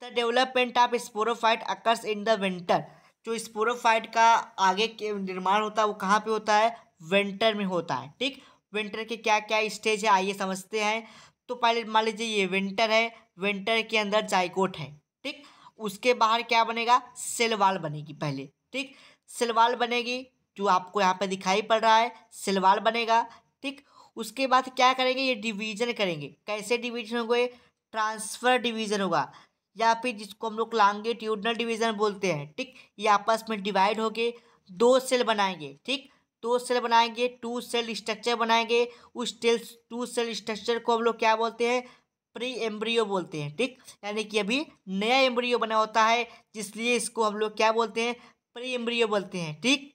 the development of sporophyte occurs in the venter जो स्पोरोफाइट का आगे के निर्माण होता है वो कहाँ पे होता है विंटर में होता है ठीक विंटर के क्या क्या स्टेज है आइए समझते हैं तो पहले मान लीजिए ये विंटर है विंटर के अंदर जाइकोट है ठीक उसके बाहर क्या बनेगा सिलवाल बनेगी पहले ठीक सिलवाल बनेगी जो आपको यहाँ पे दिखाई पड़ रहा है सिलवाल बनेगा ठीक उसके बाद क्या करेंगे ये डिवीजन करेंगे कैसे डिवीजन होंगे ट्रांसफ़र डिवीजन होगा या फिर जिसको हम लोग ट्यूडनल डिवीज़न बोलते हैं ठीक ये आपस में डिवाइड होके दो सेल बनाएंगे ठीक दो सेल बनाएंगे टू सेल स्ट्रक्चर बनाएंगे उस टेल टू सेल स्ट्रक्चर को हम लोग क्या बोलते हैं प्री एम्ब्रियो बोलते हैं ठीक यानी कि अभी नया एम्ब्रियो बना होता है जिसलिए इसको हम लोग क्या बोलते हैं प्री एम्ब्रियो बोलते हैं ठीक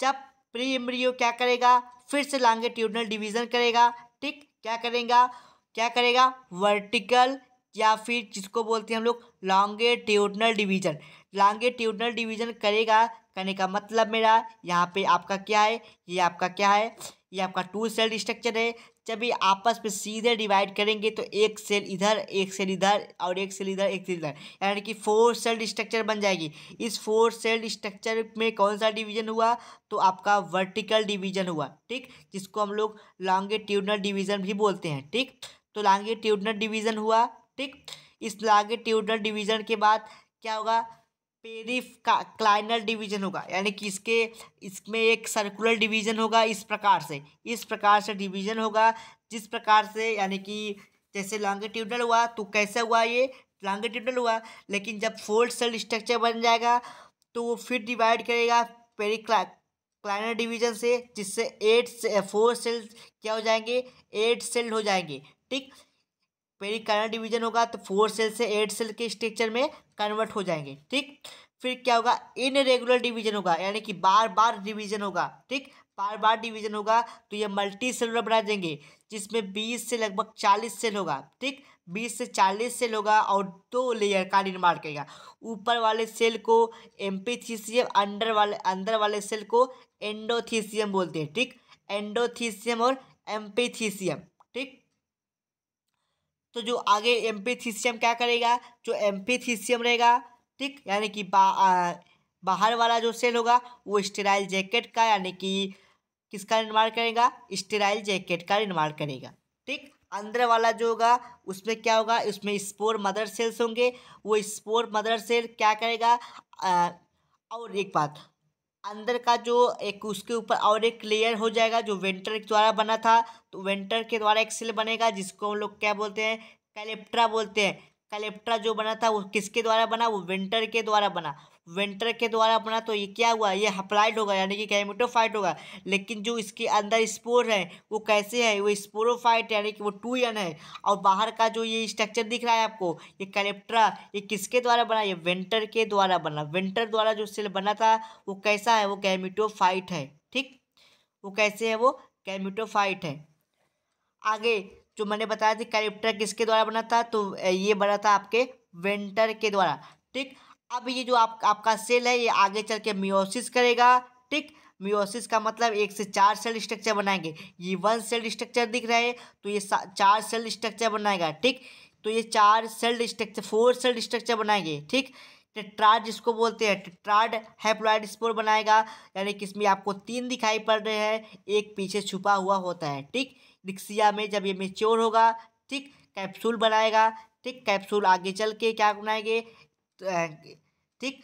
जब प्री एम्ब्रियो क्या करेगा फिर से लांगेट्यूडनल डिवीज़न करेगा ठीक क्या करेगा क्या करेगा वर्टिकल या फिर जिसको बोलते हैं हम लोग लॉन्गे ट्यूटनल डिवीजन लॉन्गे ट्यूटनल डिवीजन करेगा करने का मतलब मेरा यहाँ पे आपका क्या है ये आपका क्या है ये आपका टू सेल स्ट्रक्चर है जब ये आपस में सीधे डिवाइड करेंगे तो एक सेल इधर एक सेल इधर और एक सेल इधर एक सेल इधर यानी कि फोर सेल स्ट्रक्चर बन जाएगी इस फोर सेल स्ट्रक्चर में कौन सा डिवीजन हुआ तो आपका वर्टिकल डिवीजन हुआ ठीक जिसको हम लोग लॉन्गे डिवीजन भी बोलते हैं ठीक तो लॉन्गे डिवीजन हुआ ठीक इस लागे ट्यूडर डिवीज़न के बाद क्या होगा पेरी क्लाइनल डिवीज़न होगा यानी कि इसके इसमें एक सर्कुलर डिवीज़न होगा इस प्रकार से इस प्रकार से डिवीज़न होगा जिस प्रकार से यानी कि जैसे लॉन्गिट्यूडल हुआ तो कैसे हुआ ये लॉन्गिट्यूडल हुआ लेकिन जब फोल्ड सेल स्ट्रक्चर बन जाएगा तो वो फिर डिवाइड करेगा पेरी क्लाइनल डिवीज़न से जिससे एट से फोर सेल क्या हो जाएंगे एट सेल हो जाएंगे ठीक पेरिकार्डियल डिवीजन होगा तो फोर सेल से एट सेल के स्ट्रक्चर में कन्वर्ट हो जाएंगे ठीक फिर क्या होगा इन रेगुलर डिवीजन होगा यानी कि बार बार डिवीजन होगा ठीक बार बार डिवीजन होगा तो ये मल्टी सेलर बना देंगे जिसमें बीस से लगभग चालीस सेल होगा ठीक बीस से चालीस सेल होगा और दो लेयर का निर्माण करेगा ऊपर वाले सेल को एम्पीथीसियम अंडर वाले अंदर वाले सेल को एंडोथीसियम बोलते हैं ठीक एंडोथीसियम और एम्पीथीसियम ठीक तो जो आगे एम्पेथीसियम क्या करेगा जो एम्पेथीसियम रहेगा ठीक यानी कि बा, बाहर वाला जो सेल होगा वो स्टेराइल जैकेट का यानी कि किसका निर्माण करेगा स्टेराइल जैकेट का निर्माण करेगा ठीक अंदर वाला जो होगा उसमें क्या होगा उसमें स्पोर मदर सेल्स होंगे वो स्पोर मदर सेल क्या करेगा आ, और एक बात अंदर का जो एक उसके ऊपर और एक लेयर हो जाएगा जो वेंटर के द्वारा बना था तो वेंटर के द्वारा एक सेल बनेगा जिसको हम लोग क्या बोलते हैं कैलेप्ट्रा बोलते हैं कलेप्ट्रा जो बना था वो किसके द्वारा बना वो विंटर के द्वारा बना विंटर के द्वारा बना तो ये क्या हुआ ये हप्लाइड होगा यानी कि कैमिटोफाइट होगा लेकिन जो इसके अंदर स्पोर है वो कैसे है वो स्पोरोफाइट यानी कि वो टू एन है और बाहर का जो ये स्ट्रक्चर दिख रहा है आपको ये कलेप्ट्रा ये किसके द्वारा बना ये विंटर के द्वारा बना विंटर द्वारा जो सेल बना था वो कैसा है वो कैमिटोफाइट है ठीक वो कैसे है वो कैमिटोफाइट है आगे जो मैंने बताया था कैरेक्टर किसके द्वारा बना था तो ये बना था आपके वेंटर के द्वारा ठीक अब ये जो आप आपका सेल है ये आगे चल के मियोसिस करेगा ठीक मियोसिस का मतलब एक से चार सेल स्ट्रक्चर बनाएंगे ये वन सेल स्ट्रक्चर दिख रहा है तो ये चार सेल स्ट्रक्चर बनाएगा ठीक तो ये चार cell structure four cell structure बनाएंगे ठीक ट्राड जिसको बोलते हैं ट्राड हैप्लॉइड स्पोर बनाएगा यानी कि इसमें आपको तीन दिखाई पड़ रहे हैं एक पीछे छुपा हुआ होता है ठीक निक्सिया में जब ये मेच्योर होगा ठीक कैप्सूल बनाएगा ठीक कैप्सूल आगे चल के क्या बनाएंगे तो, ठीक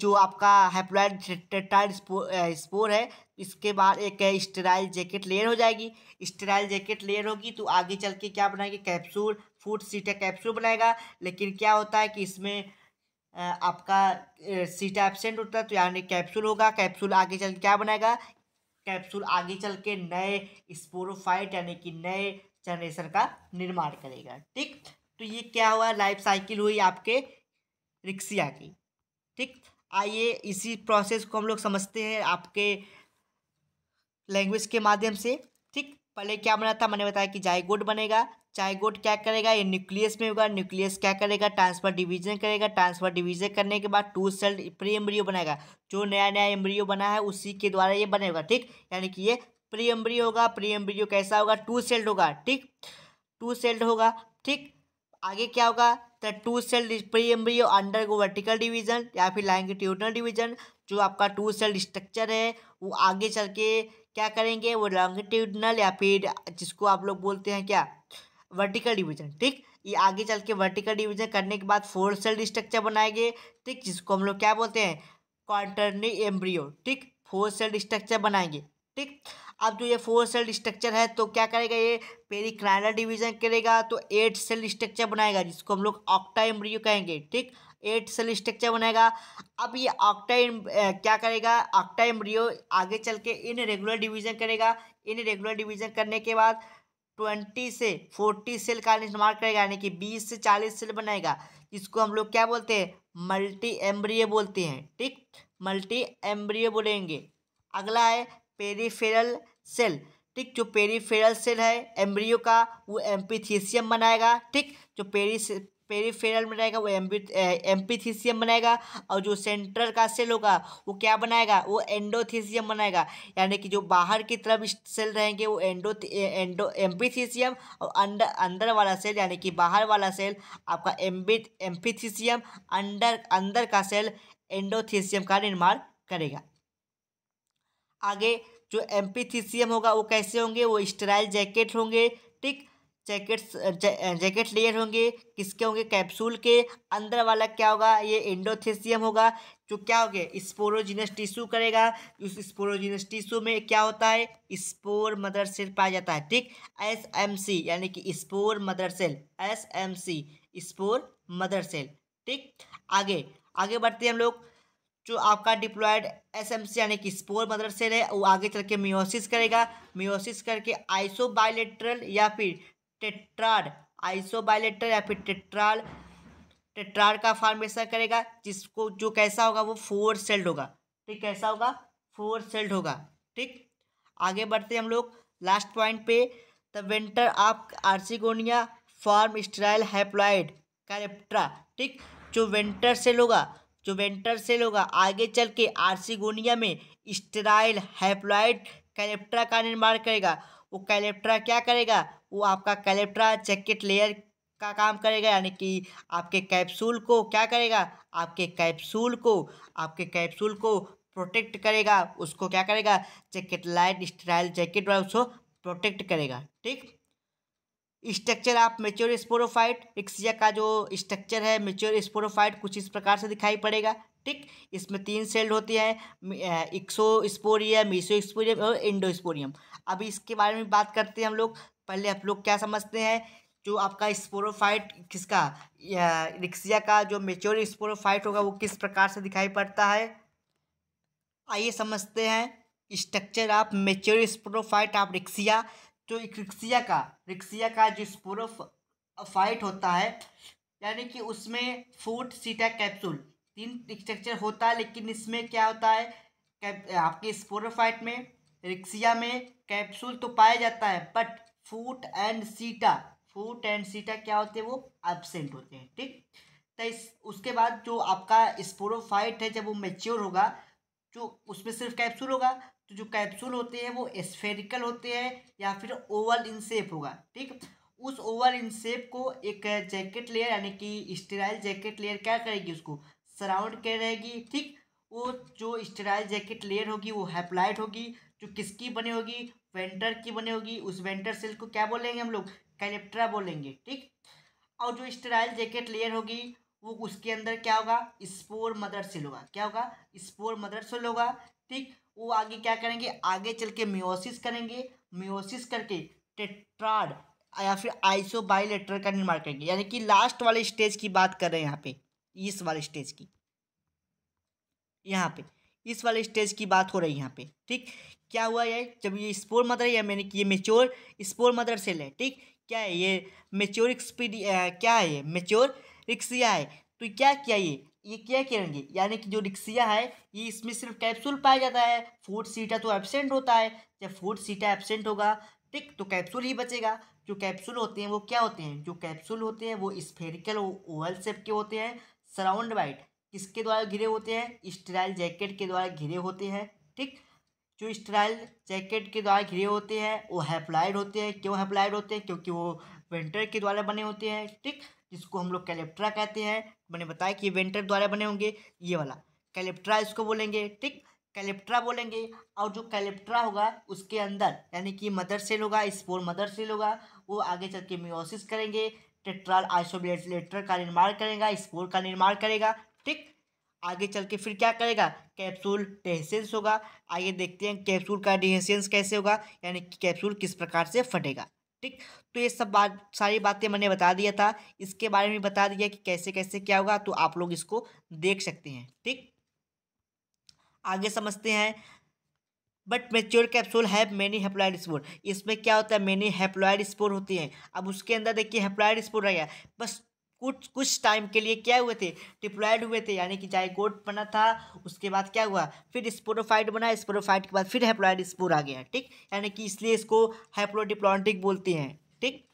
जो आपका हेप्लॉइड टेटाइड स्पोर है इसके बाद एक स्टेराइल जैकेट लेयर हो जाएगी स्टेराइल जैकेट लेयर होगी तो आगे चल के क्या बनाएगी कैप्सूल फूड सीटा कैप्सूल बनाएगा लेकिन क्या होता है कि इसमें आपका सीटा एबसेंट होता है तो यानी कैप्सूल होगा कैप्सूल आगे चल क्या बनाएगा कैप्सूल आगे चल के नए स्पोरोफाइट यानी कि नए जनरेशन का निर्माण करेगा ठीक तो ये क्या हुआ लाइफ साइकिल हुई आपके रिक्सिया की ठीक आइए इसी प्रोसेस को हम लोग समझते हैं आपके लैंग्वेज के माध्यम से ठीक पहले क्या बना था मैंने बताया कि जायगोड बनेगा जाइगोट क्या करेगा ये न्यूक्लियस में होगा न्यूक्लियस क्या करेगा ट्रांसफर डिवीजन करेगा ट्रांसफर डिवीजन करने के बाद टू सेल प्री एम्ब्रियो बनाएगा जो नया नया एम्ब्रियो बना है उसी के द्वारा ये बनेगा ठीक यानी कि ये प्री एम्ब्रियो होगा प्री एम्ब्रियो कैसा होगा टू सेल्ड होगा ठीक टू सेल्ड होगा ठीक आगे क्या होगा the two cell pre embryo undergo vertical division या फिर लैंगिट्यूडनल डिवीजन जो आपका टू सेल स्ट्रक्चर है वो आगे चल के क्या करेंगे वो लॉन्गिट्यूडनल या फिर जिसको आप लोग बोलते हैं क्या वर्टिकल डिवीजन ठीक ये आगे चल के वर्टिकल डिवीजन करने के बाद फोर सेल स्ट्रक्चर बनाएंगे ठीक जिसको हम लोग क्या बोलते हैं क्वार्टरनी एम्ब्रियो ठीक फोर सेल स्ट्रक्चर बनाएंगे ठीक अब जो ये फोर सेल स्ट्रक्चर है तो क्या करेगा ये पेरिक्राइनल डिवीजन करेगा तो एट सेल स्ट्रक्चर बनाएगा जिसको हम लोग ऑक्टा एम्ब्रियो कहेंगे ठीक एट सेल स्ट्रक्चर बनाएगा अब ये ऑक्टा क्या करेगा ऑक्टा एम्ब्रियो आगे चल के इन रेगुलर डिवीजन करेगा इन रेगुलर डिवीजन करने के बाद ट्वेंटी से फोर्टी सेल का निर्माण करेगा यानी कि बीस से चालीस सेल बनाएगा इसको हम लोग क्या बोलते हैं मल्टी एम्ब्रियो बोलते हैं ठीक मल्टी एम्ब्रियो बोलेंगे अगला है पेरीफेरल सेल ठीक जो पेरीफेरल सेल है एम्ब्रियो का वो एम्पीथीसियम बनाएगा ठीक जो पेरी पेरीफेरल बनाएगा वो एम्पीथीसियम बनाएगा और जो सेंट्रल का सेल होगा वो क्या बनाएगा वो एंडोथीसियम बनाएगा यानी कि जो बाहर की तरफ सेल रहेंगे वो एंडो एंडो एम्पीथीसियम और अंडर अंदर वाला सेल यानी कि बाहर वाला सेल आपका एम्बिट एम्पीथीसियम अंडर अंदर का सेल एंडोथीसियम का निर्माण करेगा आगे जो एम्पीथीसियम होगा वो कैसे होंगे वो स्टराइल जैकेट होंगे ठीक जैकेट्स जैकेट लेयर होंगे किसके होंगे कैप्सूल के अंदर वाला क्या होगा ये एंडोथेसियम होगा जो क्या हो गया स्पोरोजिनस टिश्यू करेगा उस स्पोरोजिनस टिश्यू में क्या होता है स्पोर मदर सेल पाया जाता है ठीक एस एम सी यानी कि spore mother cell S M C spore mother cell ठीक आगे आगे बढ़ते हैं हम लोग जो आपका डिप्लॉयड एस एम सी यानी कि स्पोर मदर सेल है वो आगे चल के मियोसिस करेगा मियोसिस करके आइसोबाइलेट्रल या फिर टेट्राड आइसोबाइलेटर या फिर टेट्राड टेट्राड का फार्मेशन करेगा जिसको जो कैसा होगा वो फोर सेल्ड होगा ठीक कैसा होगा फोर सेल्ड होगा ठीक आगे बढ़ते हम लोग लास्ट पॉइंट पे the venter of archegonia form sterile haploid कैरेप्ट्रा ठीक जो वेंटर सेल होगा जो वेंटर सेल होगा आगे चल के आर्सिगोनिया में स्ट्राइल हैप्लॉइड कैरेप्ट्रा का निर्माण करेगा वो कैलेप्ट्रा क्या करेगा वो आपका कैलेप्ट्रा जैकेट लेयर का काम करेगा यानी कि आपके कैप्सूल को क्या करेगा आपके कैप्सूल को आपके कैप्सूल को प्रोटेक्ट करेगा उसको क्या करेगा जैकेट लाइट स्टाइल जैकेट वाला उसको प्रोटेक्ट करेगा ठीक स्ट्रक्चर आप मेच्योर स्पोरोफाइट एक्सिया का जो स्ट्रक्चर है मेच्योर स्पोरोफाइट कुछ इस प्रकार से दिखाई पड़ेगा ठीक इसमें तीन सेल्ड होती है इक्सो स्पोरियम इक्सोस्पोरियम स्पोरियम और इंडो स्पोरियम अब इसके बारे में बात करते हैं हम लोग पहले आप लोग क्या समझते हैं जो आपका स्पोरोफाइट किसका रिक्सिया का जो मेच्योर स्पोरोफाइट होगा वो किस प्रकार से दिखाई पड़ता है आइए समझते हैं structure of mature sporophyte of Riccia जो तो रिक्सिया का रिक्सिया का जो स्पोरोफाइट होता है यानी कि उसमें फूट सीटा कैप्सूल तीन स्ट्रक्चर होता है लेकिन इसमें क्या होता है आपके स्पोरोफाइट में रिक्सिया में कैप्सूल तो पाया जाता है बट फूट एंड सीटा फूट एंड सीटा क्या होते हैं वो एबसेंट होते हैं ठीक तो इस उसके बाद जो आपका स्पोरोफाइट है जब वो मेच्योर होगा जो उसमें सिर्फ कैप्सूल होगा तो जो कैप्सूल होते हैं वो स्फेरिकल होते हैं या फिर ओवल इन शेप होगा ठीक उस ओवल इन शेप को एक जैकेट लेयर यानी कि स्टेराइल जैकेट लेयर क्या करेगी उसको सराउंड कर रहेगी ठीक वो जो स्टेराइल जैकेट लेयर होगी वो हैप्लाइट होगी जो किसकी बनी होगी वेंटर की बनी होगी उस वेंटर सेल को क्या बोलेंगे हम लोग कैलेप्ट्रा बोलेंगे ठीक और जो स्टेराइल जैकेट लेयर होगी वो उसके अंदर क्या होगा स्पोर मदर सेल होगा क्या होगा स्पोर मदर सेल होगा ठीक वो आगे क्या करेंगे आगे चल के म्योसिस करेंगे म्योसिस करके टेट्राड या फिर आइसो बाइलेटर का निर्माण करेंगे यानी कि लास्ट वाले स्टेज की बात कर रहे हैं यहाँ पे इस वाले स्टेज की यहाँ पे इस वाले स्टेज की बात हो रही है यहाँ पे ठीक क्या हुआ ये जब ये स्पोर मदर या मैंने ये मेच्योर स्पोर मदर सेल है ठीक क्या है ये मेच्योर एक्सपीडी क्या है ये मेच्योर रिक्सिया है तो क्या किया ये ये क्या करेंगे यानी कि जो रिक्सिया है ये इसमें सिर्फ कैप्सूल पाया जाता है फूड सीटा तो एबसेंट होता है जब फूड सीटा एबसेंट होगा ठीक तो कैप्सूल ही बचेगा जो कैप्सूल होते हैं वो क्या होते हैं जो कैप्सूल होते हैं वो स्फेरिकल ओवल शेप के होते हैं सराउंड बाइट किसके द्वारा घिरे होते हैं स्ट्राइल जैकेट के द्वारा घिरे होते हैं ठीक जो स्ट्राइल जैकेट के द्वारा घिरे होते हैं वो हैप्लाइड होते हैं क्यों हैप्लाइड होते हैं क्योंकि वो वेंटर के द्वारा बने होते हैं ठीक जिसको हम लोग कैलेप्ट्रा कहते हैं मैंने बताया कि वेंटर द्वारा बने होंगे ये वाला कैलेप्ट्रा इसको बोलेंगे ठीक कैलेप्ट्रा बोलेंगे और जो कैलेप्ट्रा होगा उसके अंदर यानी कि मदर सेल होगा स्पोर मदर सेल होगा वो आगे चल के म्योसिस करेंगे टेट्राल आइसोब्लेटर का निर्माण करेगा स्पोर का निर्माण करेगा ठीक आगे चल के फिर क्या करेगा कैप्सूल डेहसेंस होगा आगे देखते हैं कैप्सूल का डिहेसेंस कैसे होगा यानी कि कैप्सूल किस प्रकार से फटेगा ठीक तो ये सब बात सारी बातें मैंने बता दिया था इसके बारे में बता दिया कि कैसे कैसे क्या होगा तो आप लोग इसको देख सकते हैं ठीक आगे समझते हैं but mature capsule have many haploid spore इसमें क्या होता है मेनी हेप्लॉइड स्पोर होती हैं अब उसके अंदर देखिए हेप्लॉइड स्पोर रह गया बस कुछ कुछ टाइम के लिए क्या हुए थे डिप्लॉयड हुए थे यानी कि जाइकोट बना था उसके बाद क्या हुआ फिर स्पोरोफाइट बना स्पोरोफाइट के बाद फिर हेप्लॉइड स्पोर आ गया ठीक यानी कि इसलिए इसको हेप्लोडिप्लॉन्टिक बोलते हैं ठीक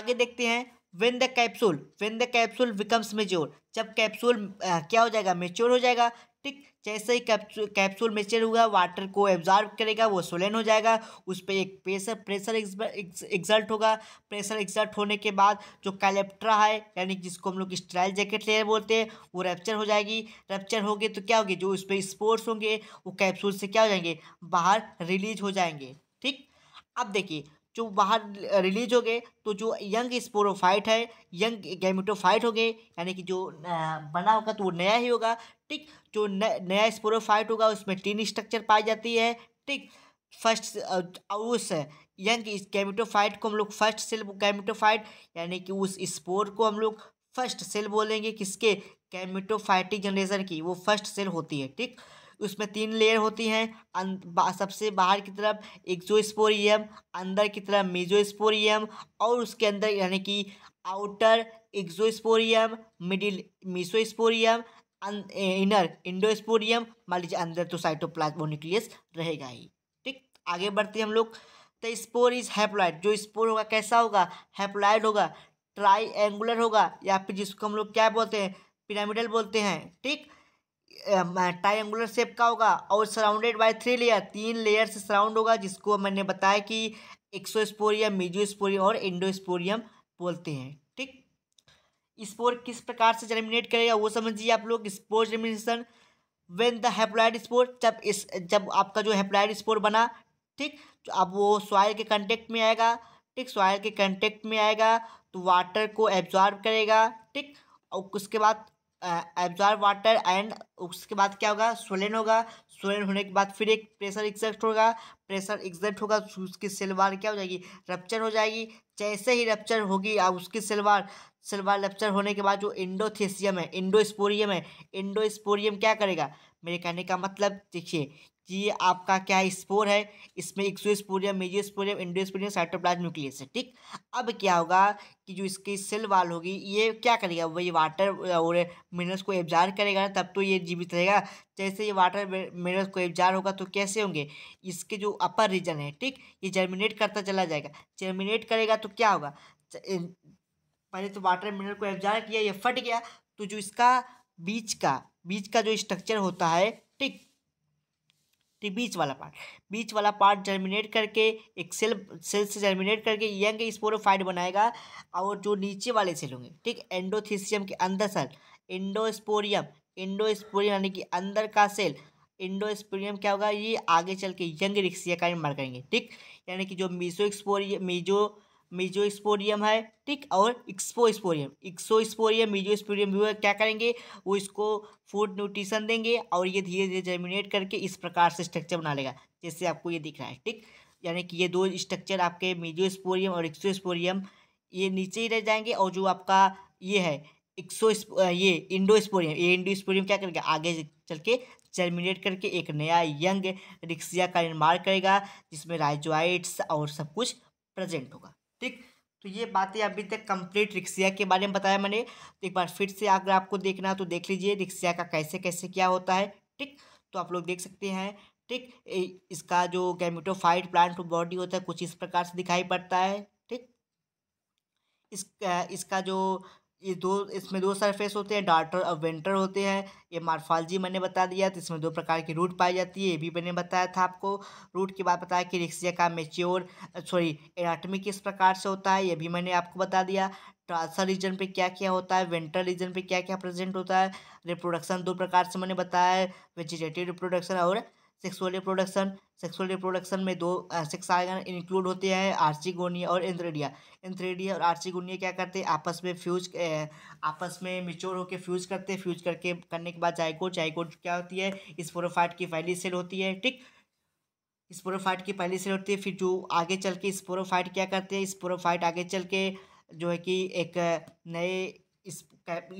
आगे देखते हैं when the capsule when the capsule becomes mature जब कैप्सूल क्या हो जाएगा मेच्योर हो जाएगा ठीक जैसे ही कैप्सूल कैप्सूल मेचर हुआ वाटर को एब्जॉर्व करेगा वो सोलन हो जाएगा उस पर एक प्रेशर प्रेशर एग्जल्ट होगा प्रेशर एग्जल्ट होने के बाद जो कैलेप्ट्रा है यानी जिसको हम लोग स्ट्राइल जैकेट लेयर बोलते हैं वो रैप्चर हो जाएगी रैप्चर होगी तो क्या होगी जो उस पर स्पोर्ट्स होंगे वो कैप्सूल से क्या हो जाएंगे बाहर रिलीज हो जाएंगे ठीक अब देखिए जो बाहर रिलीज हो गए तो जो यंग स्पोरोफाइट है यंग गैमिटोफाइट हो गए यानी कि जो बना होगा तो वो नया ही होगा ठीक जो न, नया स्पोरोफाइट होगा उसमें टीन स्ट्रक्चर पाई जाती है ठीक फर्स्ट उस यंग गैमिटोफाइट को हम लोग फर्स्ट सेल गैमिटोफाइट यानी कि उस स्पोर को हम लोग फर्स्ट सेल बोलेंगे किसके गैमिटोफाइटिक जनरेशन की वो फर्स्ट सेल होती है ठीक उसमें तीन लेयर होती हैं अं, सबसे बाहर की तरफ एक्जोस्पोरियम अंदर की तरफ मेजोस्पोरियम और उसके अंदर यानी कि outer exosporium middle mesosporium inner endosporium मान लीजिए अंदर तो साइटोप्लाज्म न्यूक्लियस रहेगा ही ठीक आगे बढ़ते हैं हम लोग तो स्पोर इज हैप्लॉइड जो स्पोर होगा कैसा होगा हैप्लॉइड होगा ट्राई एंगुलर होगा या फिर जिसको हम लोग क्या बोलते हैं पिरामिडल बोलते हैं ठीक ट्राइंगुलर शेप का होगा और सराउंडेड बाय थ्री लेयर तीन लेयर से सराउंड होगा जिसको मैंने बताया कि एक्सोस्पोरियम मिजोस्पोरियम और इंडोस्पोरियम बोलते हैं ठीक स्पोर किस प्रकार से जर्मिनेट करेगा वो समझिए आप लोग spore germination when the haploid spore जब इस जब आपका जो हेप्लाइड स्पोर बना ठीक तो अब वो सॉयल के कंटेक्ट में आएगा ठीक सॉयल के कंटेक्ट में आएगा तो वाटर को एब्जॉर्ब करेगा ठीक और उसके बाद एब्जॉर्ब वाटर एंड उसके बाद क्या होगा स्वेलन होगा स्वेलन होने के बाद फिर एक प्रेशर एग्जर्ट होगा प्रेशर एग्जर्ट होगा तो उसकी सिलवार क्या हो जाएगी रप्चर हो जाएगी जैसे ही रप्चर होगी अब उसकी सिलवार सिलवार रप्चर होने के बाद जो इंडोथेसियम है इंडोस्पोरियम है इंडोस्पोरियम क्या करेगा मेरे कहने का मतलब देखिए कि आपका क्या स्पोर है इसमें स्पोरियम मेजियोस्पोरियम स्पोरियम साइटोप्लाज न्यूक्लियस है ठीक अब क्या होगा कि जो इसकी सेल वाल होगी ये क्या करेगा वही वाटर और मिनरल्स को एब्जार करेगा तब तो ये जीवित रहेगा जैसे ये वाटर मिनरल्स को एब्जार होगा तो कैसे होंगे इसके जो अपर रीजन है ठीक ये जर्मिनेट करता चला जाएगा जर्मिनेट करेगा तो क्या होगा पहले तो वाटर मिनरल को एब्जार किया ये फट गया तो जो इसका बीच का बीच का जो स्ट्रक्चर होता है ठीक बीच वाला पार्ट बीच वाला पार्ट जर्मिनेट करके एक सेल सेल से जर्मिनेट करके यंग स्पोरोफाइट बनाएगा और जो नीचे वाले सेल होंगे ठीक एंडोथीसियम के अंदर सेल इंडोस्पोरियम इंडोस्पोरियम यानी कि अंदर का सेल इंडोस्पोरियम क्या होगा ये आगे चल के यंग रिक्सिया का निर्माण करेंगे ठीक यानी कि जो मीजो एक्सपोरियम मीजो मीजोस्पोरियम है ठीक और एक्सपोस्पोरियम एक्सोस्पोरियम स्पोरियम भी है क्या करेंगे वो इसको फूड न्यूट्रिशन देंगे और ये धीरे धीरे जर्मिनेट करके इस प्रकार से स्ट्रक्चर बना लेगा जैसे आपको ये दिख रहा है ठीक यानी कि ये दो स्ट्रक्चर आपके मीजोस्पोरियम और एक्सोस्पोरियम ये नीचे ही रह जाएंगे और जो आपका ये है एक्सो ये इंडोस्पोरियम ये इंडोस्पोरियम क्या करेगा आगे चल के जर्मिनेट करके एक नया यंग रिक्सिया का निर्माण करेगा जिसमें राइजोइट्स और सब कुछ प्रेजेंट होगा ठीक तो ये बातें अभी तक कंप्लीट रिक्सिया के बारे में बताया मैंने तो एक बार फिर से अगर आपको देखना तो देख लीजिए रिक्सिया का कैसे कैसे क्या होता है ठीक तो आप लोग देख सकते हैं ठीक इसका जो गैमिटोफाइड प्लांट बॉडी होता है कुछ इस प्रकार से दिखाई पड़ता है ठीक इस इसका जो ये दो इसमें दो सरफेस होते हैं डार्टर और वेंटर होते हैं ये मार्फालजी मैंने बता दिया तो इसमें दो प्रकार की रूट पाई जाती है ये भी मैंने बताया था आपको रूट के बाद बताया कि रिक्सिया का मेच्योर सॉरी एनाटमी किस प्रकार से होता है ये भी मैंने आपको बता दिया ट्रांसर रीजन पे क्या क्या होता है वेंटर रीजन पे क्या क्या प्रेजेंट होता है रिप्रोडक्शन दो प्रकार से मैंने बताया है वेजिटेटिव रिप्रोडक्शन और सेक्सुअल रिप्रोडक्शन सेक्सुअल रिप्रोडक्शन में दो सेक्स आर्गन इंक्लूड होते हैं आर्चिगोनिया और इंद्रेडिया इन थ्री और आरसी गुनिया क्या करते हैं आपस में फ्यूज आपस में मिच्योर होकर फ्यूज करते फ्यूज करके करने के बाद जाइकोट जाइकोट क्या होती है इस प्रोफाइट oh की पहली सेल होती है ठीक स्पोरोफाइट oh की पहली सेल होती है फिर जो आगे चल के स्पोरोफाइट oh क्या करते हैं स्पोरोफाइट आगे चल के जो है कि एक नए इस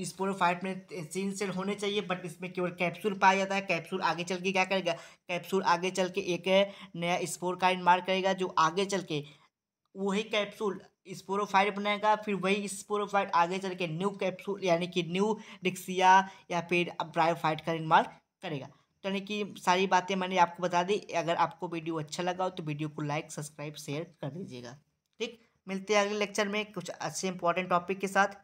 स्पोरोफाइट में तीन सेल होने चाहिए बट इसमें केवल कैप्सूल पाया जाता है कैप्सूल आगे चल के क्या करेगा कैप्सूल आगे चल के एक नया स्पोर का निर्माण करेगा जो आगे चल के वही कैप्सूल स्पोरोफाइट बनाएगा फिर वही स्पोरोफाइट आगे चल के न्यू कैप्सूल यानी कि न्यू डिक्सिया या फिर ब्रायोफाइट का निर्माण करेगा तो यानी कि सारी बातें मैंने आपको बता दी अगर आपको वीडियो अच्छा लगा हो तो वीडियो को लाइक सब्सक्राइब शेयर कर दीजिएगा ठीक मिलते हैं अगले लेक्चर में कुछ अच्छे इंपॉर्टेंट टॉपिक के साथ